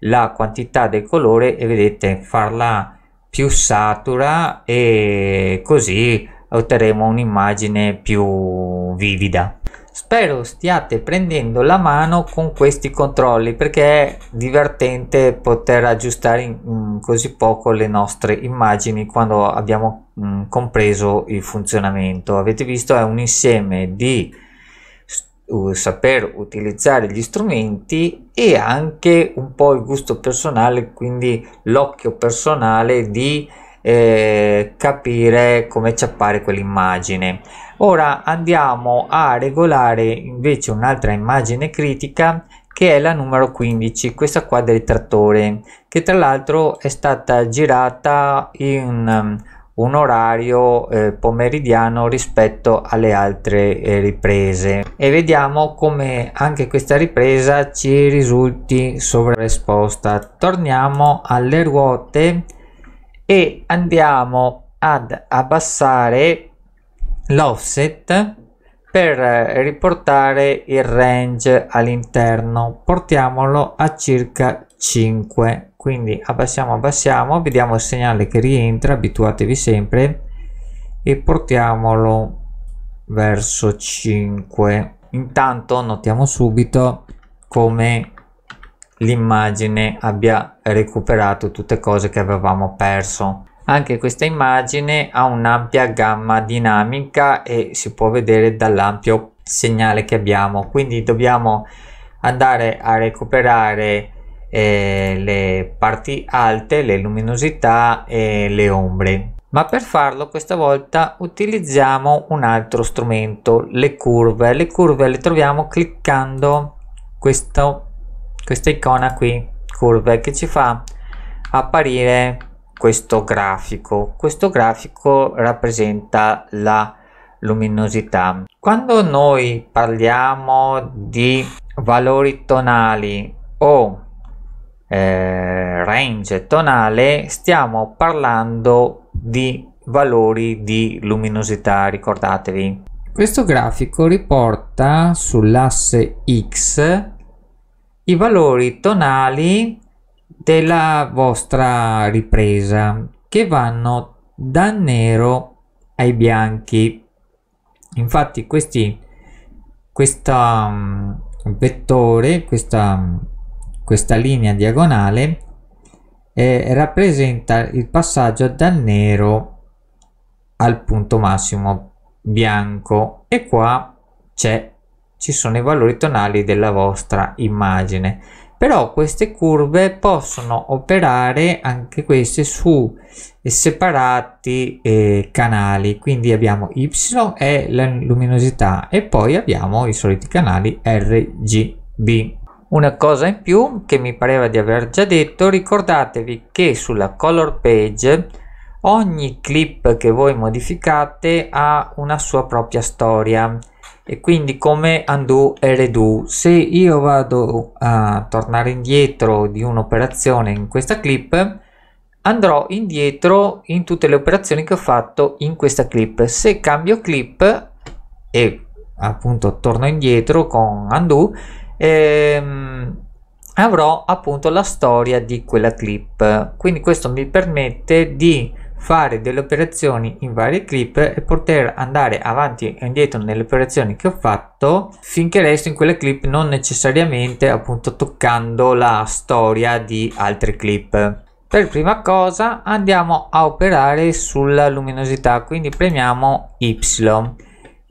la quantità del colore e vedete farla più satura e così otterremo un'immagine più vivida spero stiate prendendo la mano con questi controlli perché è divertente poter aggiustare in, in così poco le nostre immagini quando abbiamo mh, compreso il funzionamento avete visto è un insieme di uh, saper utilizzare gli strumenti e anche un po' il gusto personale, quindi l'occhio personale di eh, capire come ci appare quell'immagine. Ora andiamo a regolare invece un'altra immagine critica che è la numero 15, questa qua del trattore, che tra l'altro è stata girata in un orario eh, pomeridiano rispetto alle altre eh, riprese e vediamo come anche questa ripresa ci risulti sovraesposta torniamo alle ruote e andiamo ad abbassare l'offset per riportare il range all'interno portiamolo a circa 5 quindi abbassiamo abbassiamo vediamo il segnale che rientra abituatevi sempre e portiamolo verso 5 intanto notiamo subito come l'immagine abbia recuperato tutte cose che avevamo perso anche questa immagine ha un'ampia gamma dinamica e si può vedere dall'ampio segnale che abbiamo quindi dobbiamo andare a recuperare eh, le parti alte, le luminosità e le ombre. Ma per farlo questa volta utilizziamo un altro strumento, le curve. Le curve le troviamo cliccando questo, questa icona qui, curve, che ci fa apparire questo grafico. Questo grafico rappresenta la luminosità. Quando noi parliamo di valori tonali o eh, range tonale stiamo parlando di valori di luminosità ricordatevi questo grafico riporta sull'asse x i valori tonali della vostra ripresa che vanno da nero ai bianchi infatti questi questo mm, vettore questa mm, questa linea diagonale eh, rappresenta il passaggio dal nero al punto massimo bianco e qua c'è ci sono i valori tonali della vostra immagine però queste curve possono operare anche queste su separati eh, canali quindi abbiamo y è la luminosità e poi abbiamo i soliti canali rgb una cosa in più che mi pareva di aver già detto, ricordatevi che sulla color page ogni clip che voi modificate ha una sua propria storia e quindi come undo e redo se io vado a tornare indietro di un'operazione in questa clip andrò indietro in tutte le operazioni che ho fatto in questa clip se cambio clip e appunto torno indietro con undo ehm, avrò appunto la storia di quella clip quindi questo mi permette di fare delle operazioni in varie clip e poter andare avanti e indietro nelle operazioni che ho fatto finché resto in quella clip non necessariamente appunto toccando la storia di altre clip per prima cosa andiamo a operare sulla luminosità quindi premiamo y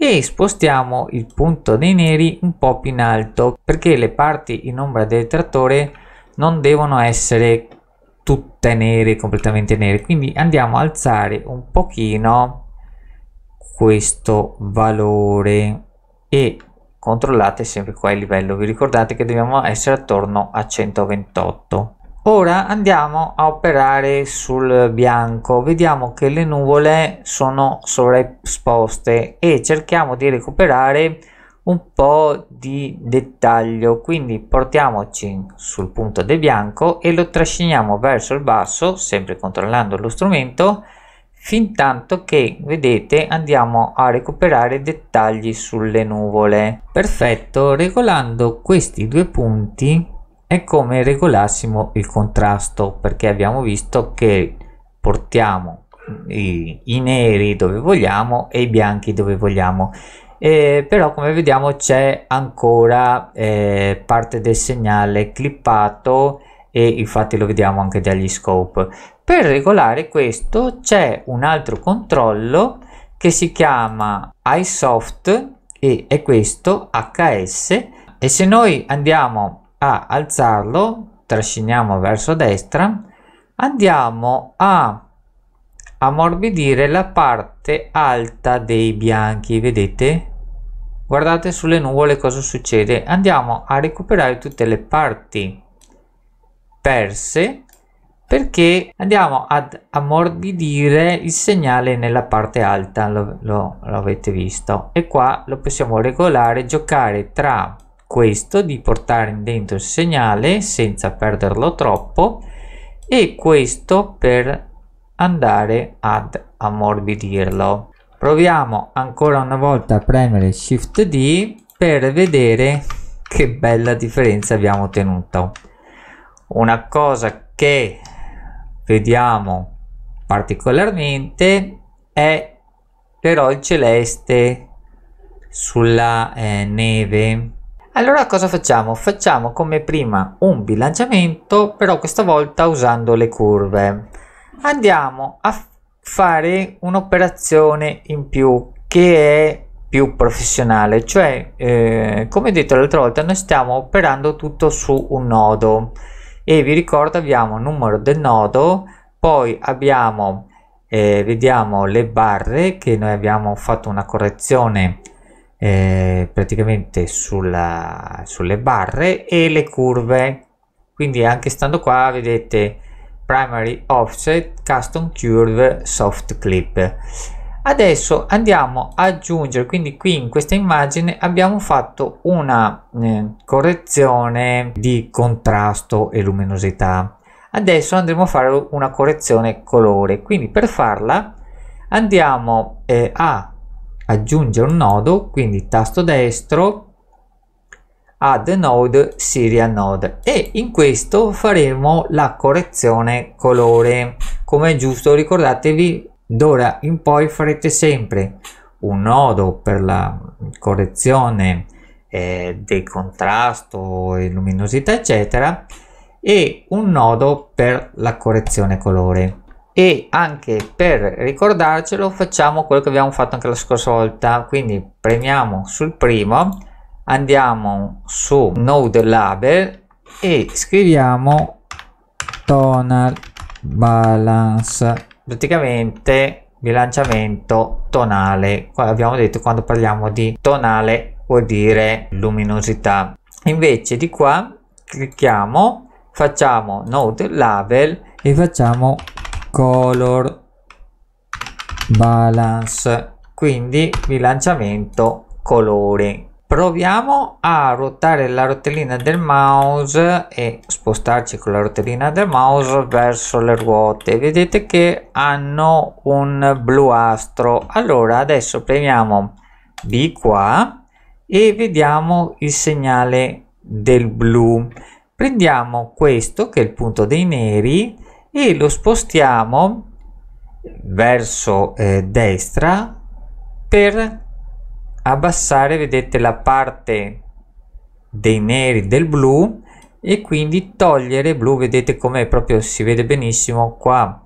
e spostiamo il punto dei neri un po' più in alto perché le parti in ombra del trattore non devono essere tutte nere, completamente nere. Quindi andiamo a alzare un pochino questo valore e controllate sempre qua il livello. Vi ricordate che dobbiamo essere attorno a 128. Ora andiamo a operare sul bianco, vediamo che le nuvole sono sovraesposte e cerchiamo di recuperare un po' di dettaglio, quindi portiamoci sul punto del bianco e lo trasciniamo verso il basso, sempre controllando lo strumento, fin tanto che vedete andiamo a recuperare dettagli sulle nuvole perfetto regolando questi due punti è come regolassimo il contrasto perché abbiamo visto che portiamo i, i neri dove vogliamo e i bianchi dove vogliamo eh, però come vediamo c'è ancora eh, parte del segnale clippato e infatti lo vediamo anche dagli scope per regolare questo c'è un altro controllo che si chiama iSoft e è questo HS e se noi andiamo a alzarlo, trasciniamo verso destra, andiamo a ammorbidire la parte alta dei bianchi, vedete? Guardate sulle nuvole cosa succede, andiamo a recuperare tutte le parti perse perché andiamo ad ammorbidire il segnale nella parte alta, lo, lo, lo avete visto, e qua lo possiamo regolare, giocare tra questo di portare dentro il segnale senza perderlo troppo e questo per andare ad ammorbidirlo proviamo ancora una volta a premere shift d per vedere che bella differenza abbiamo ottenuto una cosa che vediamo particolarmente è però il celeste sulla eh, neve allora cosa facciamo? Facciamo come prima un bilanciamento, però questa volta usando le curve. Andiamo a fare un'operazione in più che è più professionale, cioè eh, come detto l'altra volta noi stiamo operando tutto su un nodo e vi ricordo abbiamo il numero del nodo, poi abbiamo eh, vediamo le barre che noi abbiamo fatto una correzione eh, praticamente sulla, sulle barre e le curve quindi anche stando qua vedete primary offset custom curve soft clip adesso andiamo ad aggiungere quindi qui in questa immagine abbiamo fatto una eh, correzione di contrasto e luminosità adesso andremo a fare una correzione colore quindi per farla andiamo eh, a aggiunge un nodo, quindi tasto destro, add node serial node e in questo faremo la correzione colore. Come è giusto ricordatevi, d'ora in poi farete sempre un nodo per la correzione eh, del contrasto e luminosità eccetera e un nodo per la correzione colore e anche per ricordarcelo facciamo quello che abbiamo fatto anche la scorsa volta quindi premiamo sul primo andiamo su node label e scriviamo tonal balance praticamente bilanciamento tonale Qua abbiamo detto quando parliamo di tonale vuol dire luminosità invece di qua clicchiamo facciamo node label e facciamo color balance quindi bilanciamento colori proviamo a ruotare la rotellina del mouse e spostarci con la rotellina del mouse verso le ruote vedete che hanno un bluastro allora adesso premiamo B qua e vediamo il segnale del blu prendiamo questo che è il punto dei neri e lo spostiamo verso eh, destra per abbassare vedete la parte dei neri del blu e quindi togliere blu vedete come proprio si vede benissimo qua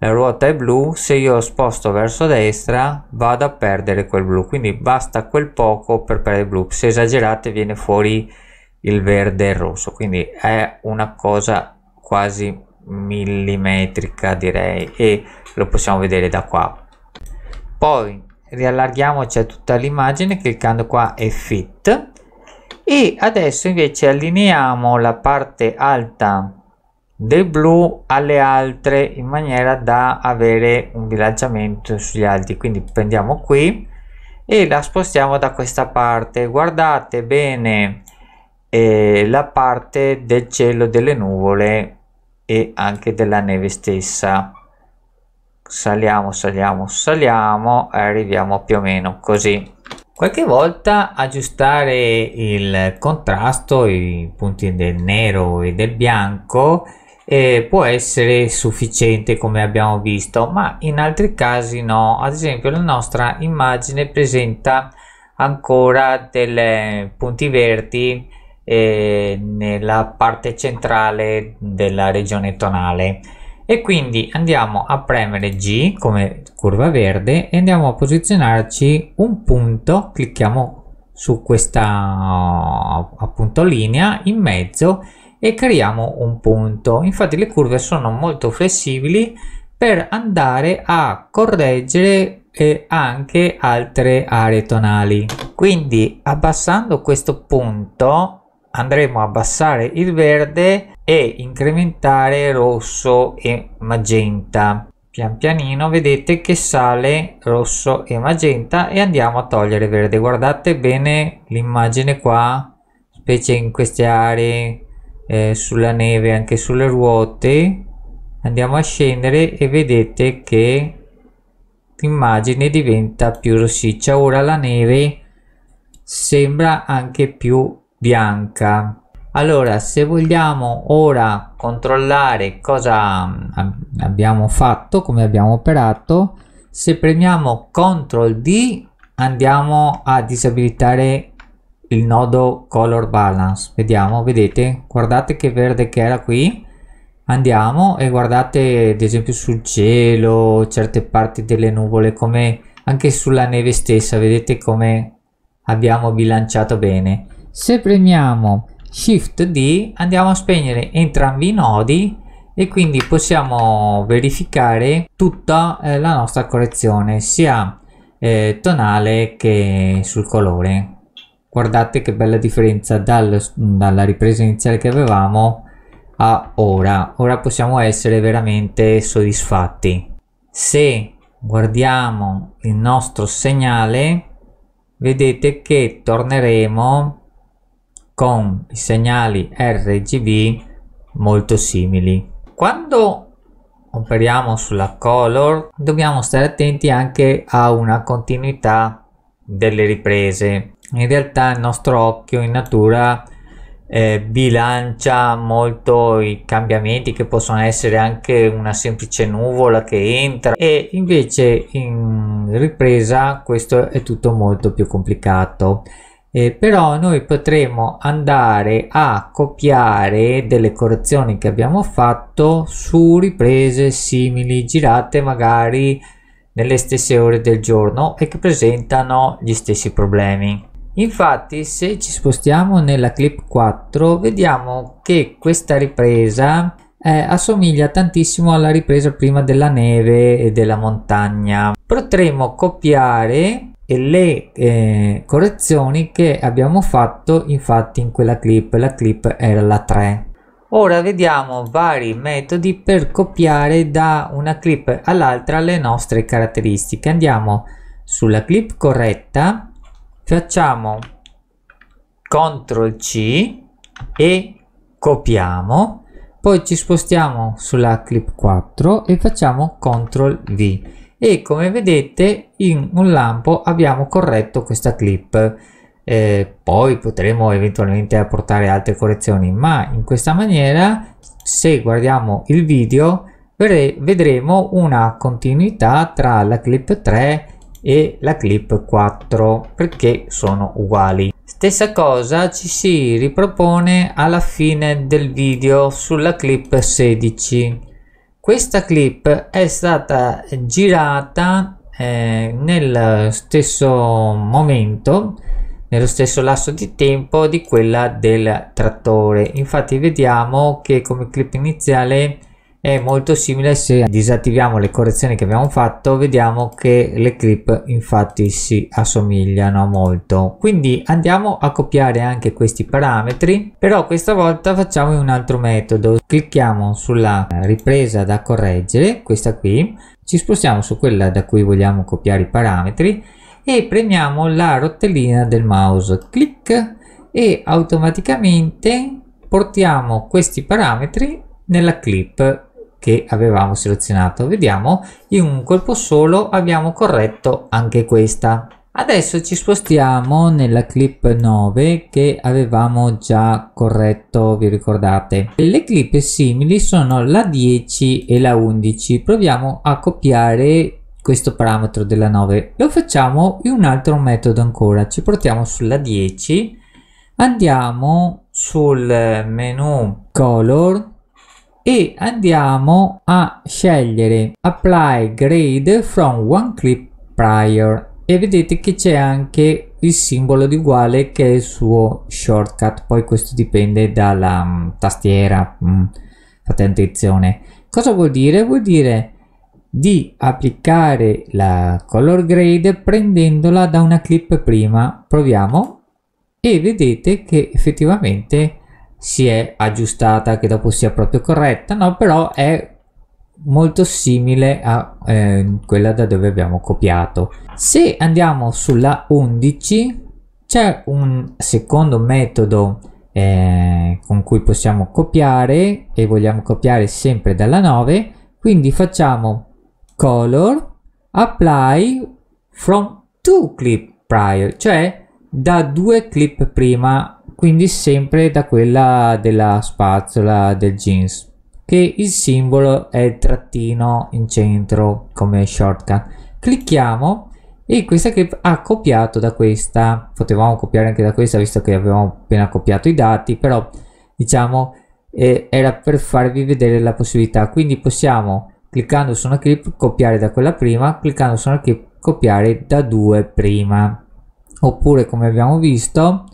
la ruota è blu se io sposto verso destra vado a perdere quel blu quindi basta quel poco per perdere blu se esagerate viene fuori il verde e il rosso quindi è una cosa quasi millimetrica direi e lo possiamo vedere da qua poi riallarghiamoci a tutta l'immagine cliccando qua e fit e adesso invece allineiamo la parte alta del blu alle altre in maniera da avere un bilanciamento sugli altri quindi prendiamo qui e la spostiamo da questa parte guardate bene eh, la parte del cielo delle nuvole e anche della neve stessa saliamo saliamo saliamo e arriviamo più o meno così qualche volta aggiustare il contrasto i punti del nero e del bianco eh, può essere sufficiente come abbiamo visto ma in altri casi no ad esempio la nostra immagine presenta ancora dei punti verdi nella parte centrale della regione tonale e quindi andiamo a premere G come curva verde e andiamo a posizionarci un punto clicchiamo su questa appunto linea in mezzo e creiamo un punto infatti le curve sono molto flessibili per andare a correggere eh, anche altre aree tonali quindi abbassando questo punto andremo a abbassare il verde e incrementare rosso e magenta pian pianino vedete che sale rosso e magenta e andiamo a togliere verde guardate bene l'immagine qua specie in queste aree eh, sulla neve anche sulle ruote andiamo a scendere e vedete che l'immagine diventa più rossiccia ora la neve sembra anche più bianca allora se vogliamo ora controllare cosa abbiamo fatto come abbiamo operato se premiamo CTRL D andiamo a disabilitare il nodo color balance vediamo vedete guardate che verde che era qui andiamo e guardate ad esempio sul cielo certe parti delle nuvole come anche sulla neve stessa vedete come abbiamo bilanciato bene se premiamo Shift D andiamo a spegnere entrambi i nodi e quindi possiamo verificare tutta eh, la nostra correzione sia eh, tonale che sul colore. Guardate che bella differenza dal, dalla ripresa iniziale che avevamo a ora. Ora possiamo essere veramente soddisfatti. Se guardiamo il nostro segnale vedete che torneremo con i segnali RGB molto simili. Quando operiamo sulla color dobbiamo stare attenti anche a una continuità delle riprese. In realtà il nostro occhio in natura eh, bilancia molto i cambiamenti che possono essere anche una semplice nuvola che entra e invece in ripresa questo è tutto molto più complicato eh, però noi potremo andare a copiare delle correzioni che abbiamo fatto su riprese simili girate magari nelle stesse ore del giorno e che presentano gli stessi problemi. Infatti se ci spostiamo nella clip 4 vediamo che questa ripresa eh, assomiglia tantissimo alla ripresa prima della neve e della montagna. Potremmo copiare e le eh, correzioni che abbiamo fatto infatti in quella clip la clip era la 3 ora vediamo vari metodi per copiare da una clip all'altra le nostre caratteristiche andiamo sulla clip corretta facciamo ctrl c e copiamo poi ci spostiamo sulla clip 4 e facciamo ctrl v e come vedete in un lampo abbiamo corretto questa clip eh, poi potremo eventualmente apportare altre correzioni ma in questa maniera se guardiamo il video vedremo una continuità tra la clip 3 e la clip 4 perché sono uguali stessa cosa ci si ripropone alla fine del video sulla clip 16 questa clip è stata girata eh, nel stesso momento, nello stesso lasso di tempo di quella del trattore. Infatti vediamo che come clip iniziale è molto simile se disattiviamo le correzioni che abbiamo fatto vediamo che le clip infatti si assomigliano molto quindi andiamo a copiare anche questi parametri però questa volta facciamo un altro metodo clicchiamo sulla ripresa da correggere questa qui ci spostiamo su quella da cui vogliamo copiare i parametri e premiamo la rotellina del mouse clic e automaticamente portiamo questi parametri nella clip che avevamo selezionato vediamo in un colpo solo abbiamo corretto anche questa adesso ci spostiamo nella clip 9 che avevamo già corretto vi ricordate le clip simili sono la 10 e la 11 proviamo a copiare questo parametro della 9 lo facciamo in un altro metodo ancora ci portiamo sulla 10 andiamo sul menu color e andiamo a scegliere apply grade from one clip prior e vedete che c'è anche il simbolo di uguale che è il suo shortcut poi questo dipende dalla m, mm, tastiera mm, fate attenzione cosa vuol dire vuol dire di applicare la color grade prendendola da una clip prima proviamo e vedete che effettivamente si è aggiustata che dopo sia proprio corretta no però è molto simile a eh, quella da dove abbiamo copiato se andiamo sulla 11 c'è un secondo metodo eh, con cui possiamo copiare e vogliamo copiare sempre dalla 9 quindi facciamo color apply from two clip prior cioè da due clip prima quindi sempre da quella della spazzola del jeans che il simbolo è il trattino in centro come shortcut clicchiamo e questa clip ha copiato da questa potevamo copiare anche da questa visto che avevamo appena copiato i dati però diciamo eh, era per farvi vedere la possibilità quindi possiamo cliccando su una clip copiare da quella prima cliccando su una clip copiare da due prima oppure come abbiamo visto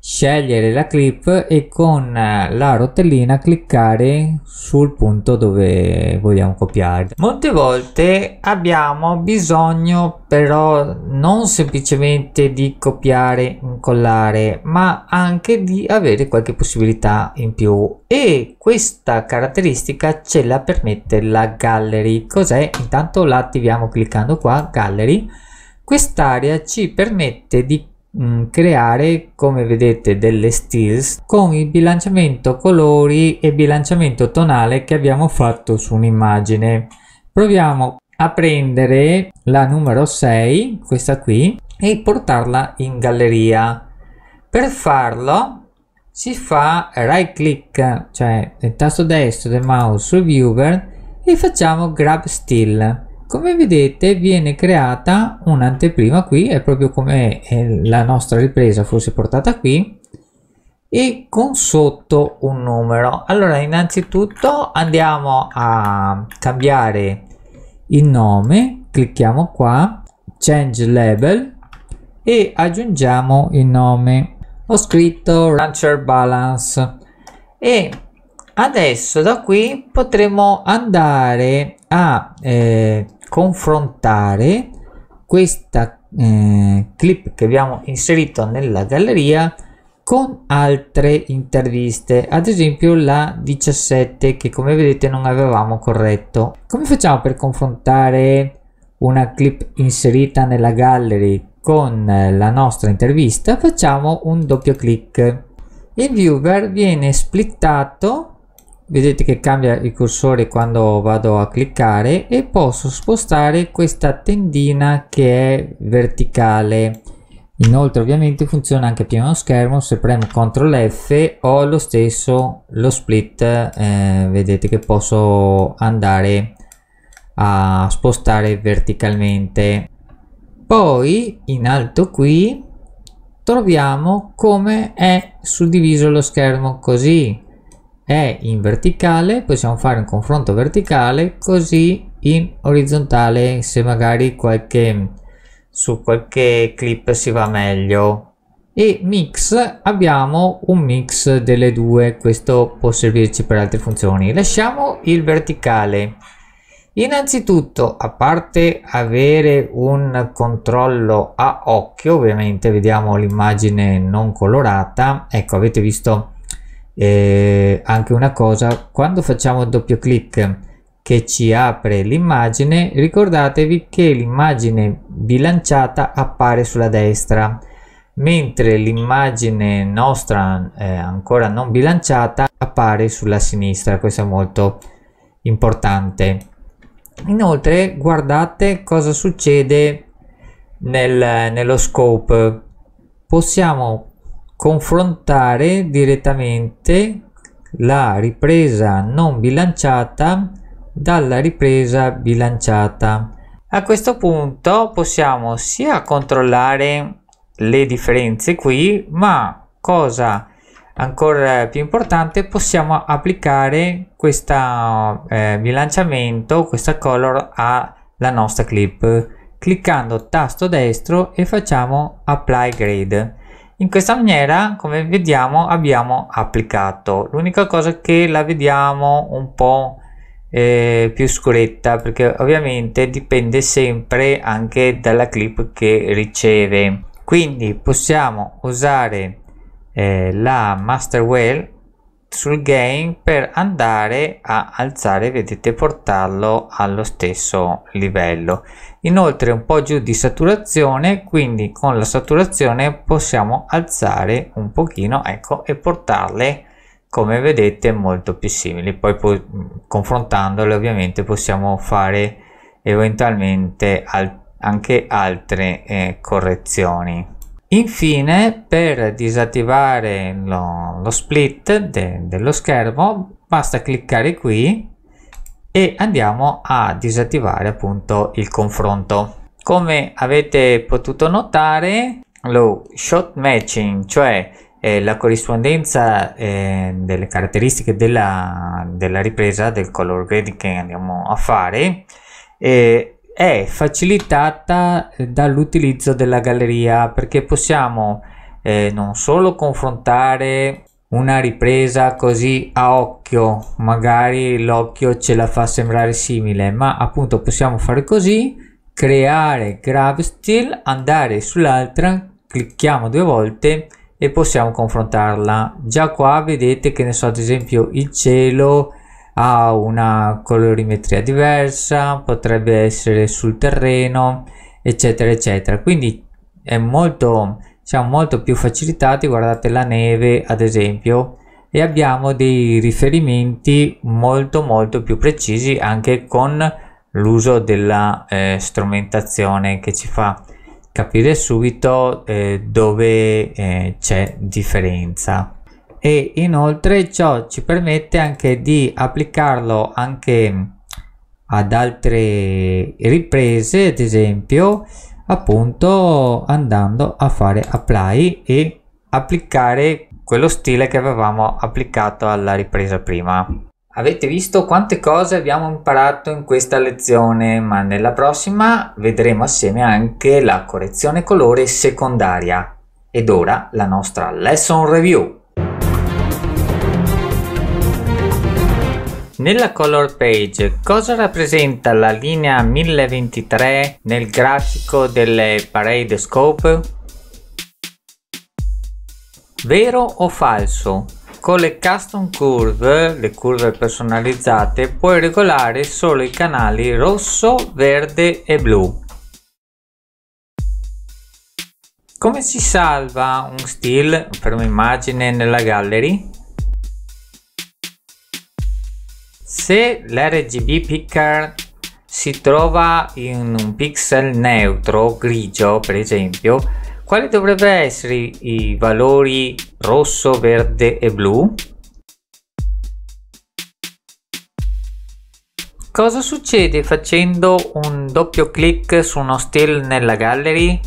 scegliere la clip e con eh, la rotellina cliccare sul punto dove vogliamo copiare. Molte volte abbiamo bisogno però non semplicemente di copiare incollare ma anche di avere qualche possibilità in più e questa caratteristica ce la permette la gallery. Cos'è? Intanto la attiviamo cliccando qua gallery Quest'area ci permette di Mm, creare come vedete delle stills con il bilanciamento colori e bilanciamento tonale che abbiamo fatto su un'immagine proviamo a prendere la numero 6 questa qui e portarla in galleria per farlo si fa right click cioè il tasto destro del mouse sul viewer e facciamo grab still come vedete viene creata un'anteprima qui è proprio come la nostra ripresa fosse portata qui e con sotto un numero allora innanzitutto andiamo a cambiare il nome clicchiamo qua change label e aggiungiamo il nome ho scritto rancher balance e adesso da qui potremo andare a eh, confrontare questa eh, clip che abbiamo inserito nella galleria con altre interviste, ad esempio la 17 che come vedete non avevamo corretto. Come facciamo per confrontare una clip inserita nella gallery con la nostra intervista? Facciamo un doppio clic. Il viewer viene splittato vedete che cambia il cursore quando vado a cliccare e posso spostare questa tendina che è verticale inoltre ovviamente funziona anche pieno schermo se premo ctrl f ho lo stesso lo split eh, vedete che posso andare a spostare verticalmente poi in alto qui troviamo come è suddiviso lo schermo così è in verticale possiamo fare un confronto verticale così in orizzontale se magari qualche su qualche clip si va meglio e mix abbiamo un mix delle due questo può servirci per altre funzioni lasciamo il verticale innanzitutto a parte avere un controllo a occhio ovviamente vediamo l'immagine non colorata ecco avete visto eh, anche una cosa quando facciamo il doppio clic che ci apre l'immagine ricordatevi che l'immagine bilanciata appare sulla destra mentre l'immagine nostra eh, ancora non bilanciata appare sulla sinistra questo è molto importante inoltre guardate cosa succede nel, nello scope possiamo confrontare direttamente la ripresa non bilanciata dalla ripresa bilanciata. A questo punto possiamo sia controllare le differenze qui, ma cosa ancora più importante possiamo applicare questo eh, bilanciamento, questa color alla nostra clip cliccando tasto destro e facciamo apply grade. In questa maniera, come vediamo, abbiamo applicato. L'unica cosa che la vediamo un po' eh, più scuretta, perché ovviamente dipende sempre anche dalla clip che riceve. Quindi possiamo usare eh, la master well sul gain per andare a alzare vedete portarlo allo stesso livello inoltre un po giù di saturazione quindi con la saturazione possiamo alzare un pochino ecco e portarle come vedete molto più simili poi po confrontandole ovviamente possiamo fare eventualmente al anche altre eh, correzioni Infine, per disattivare lo, lo split de, dello schermo, basta cliccare qui e andiamo a disattivare appunto il confronto. Come avete potuto notare, lo shot matching, cioè eh, la corrispondenza eh, delle caratteristiche della, della, ripresa del color grading che andiamo a fare, eh, è facilitata eh, dall'utilizzo della galleria perché possiamo eh, non solo confrontare una ripresa così a occhio magari l'occhio ce la fa sembrare simile ma appunto possiamo fare così creare grab still andare sull'altra clicchiamo due volte e possiamo confrontarla già qua vedete che ne so ad esempio il cielo ha una colorimetria diversa, potrebbe essere sul terreno, eccetera, eccetera. Quindi è molto, siamo molto più facilitati, guardate la neve ad esempio, e abbiamo dei riferimenti molto molto più precisi anche con l'uso della eh, strumentazione che ci fa capire subito eh, dove eh, c'è differenza e inoltre ciò ci permette anche di applicarlo anche ad altre riprese ad esempio appunto andando a fare apply e applicare quello stile che avevamo applicato alla ripresa prima avete visto quante cose abbiamo imparato in questa lezione ma nella prossima vedremo assieme anche la correzione colore secondaria ed ora la nostra lesson review Nella color page cosa rappresenta la linea 1023 nel grafico delle parade scope? Vero o falso? Con le custom curve, le curve personalizzate, puoi regolare solo i canali rosso, verde e blu. Come si salva un still per un'immagine nella gallery? Se l'RGB picker si trova in un pixel neutro, grigio per esempio, quali dovrebbero essere i valori rosso, verde e blu? Cosa succede facendo un doppio clic su uno still nella gallery?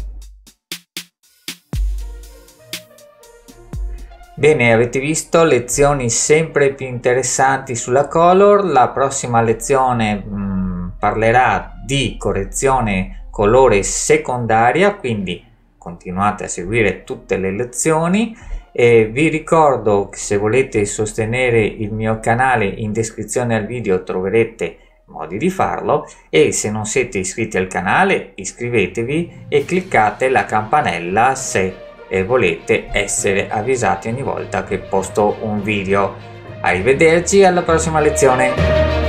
Bene, avete visto lezioni sempre più interessanti sulla color. La prossima lezione mh, mm, parlerà di correzione colore secondaria, quindi continuate a seguire tutte le lezioni e vi ricordo che se volete sostenere il mio canale in descrizione al video troverete modi di farlo e se non siete iscritti al canale iscrivetevi e cliccate la campanella se e volete essere avvisati ogni volta che posto un video. Arrivederci alla prossima lezione!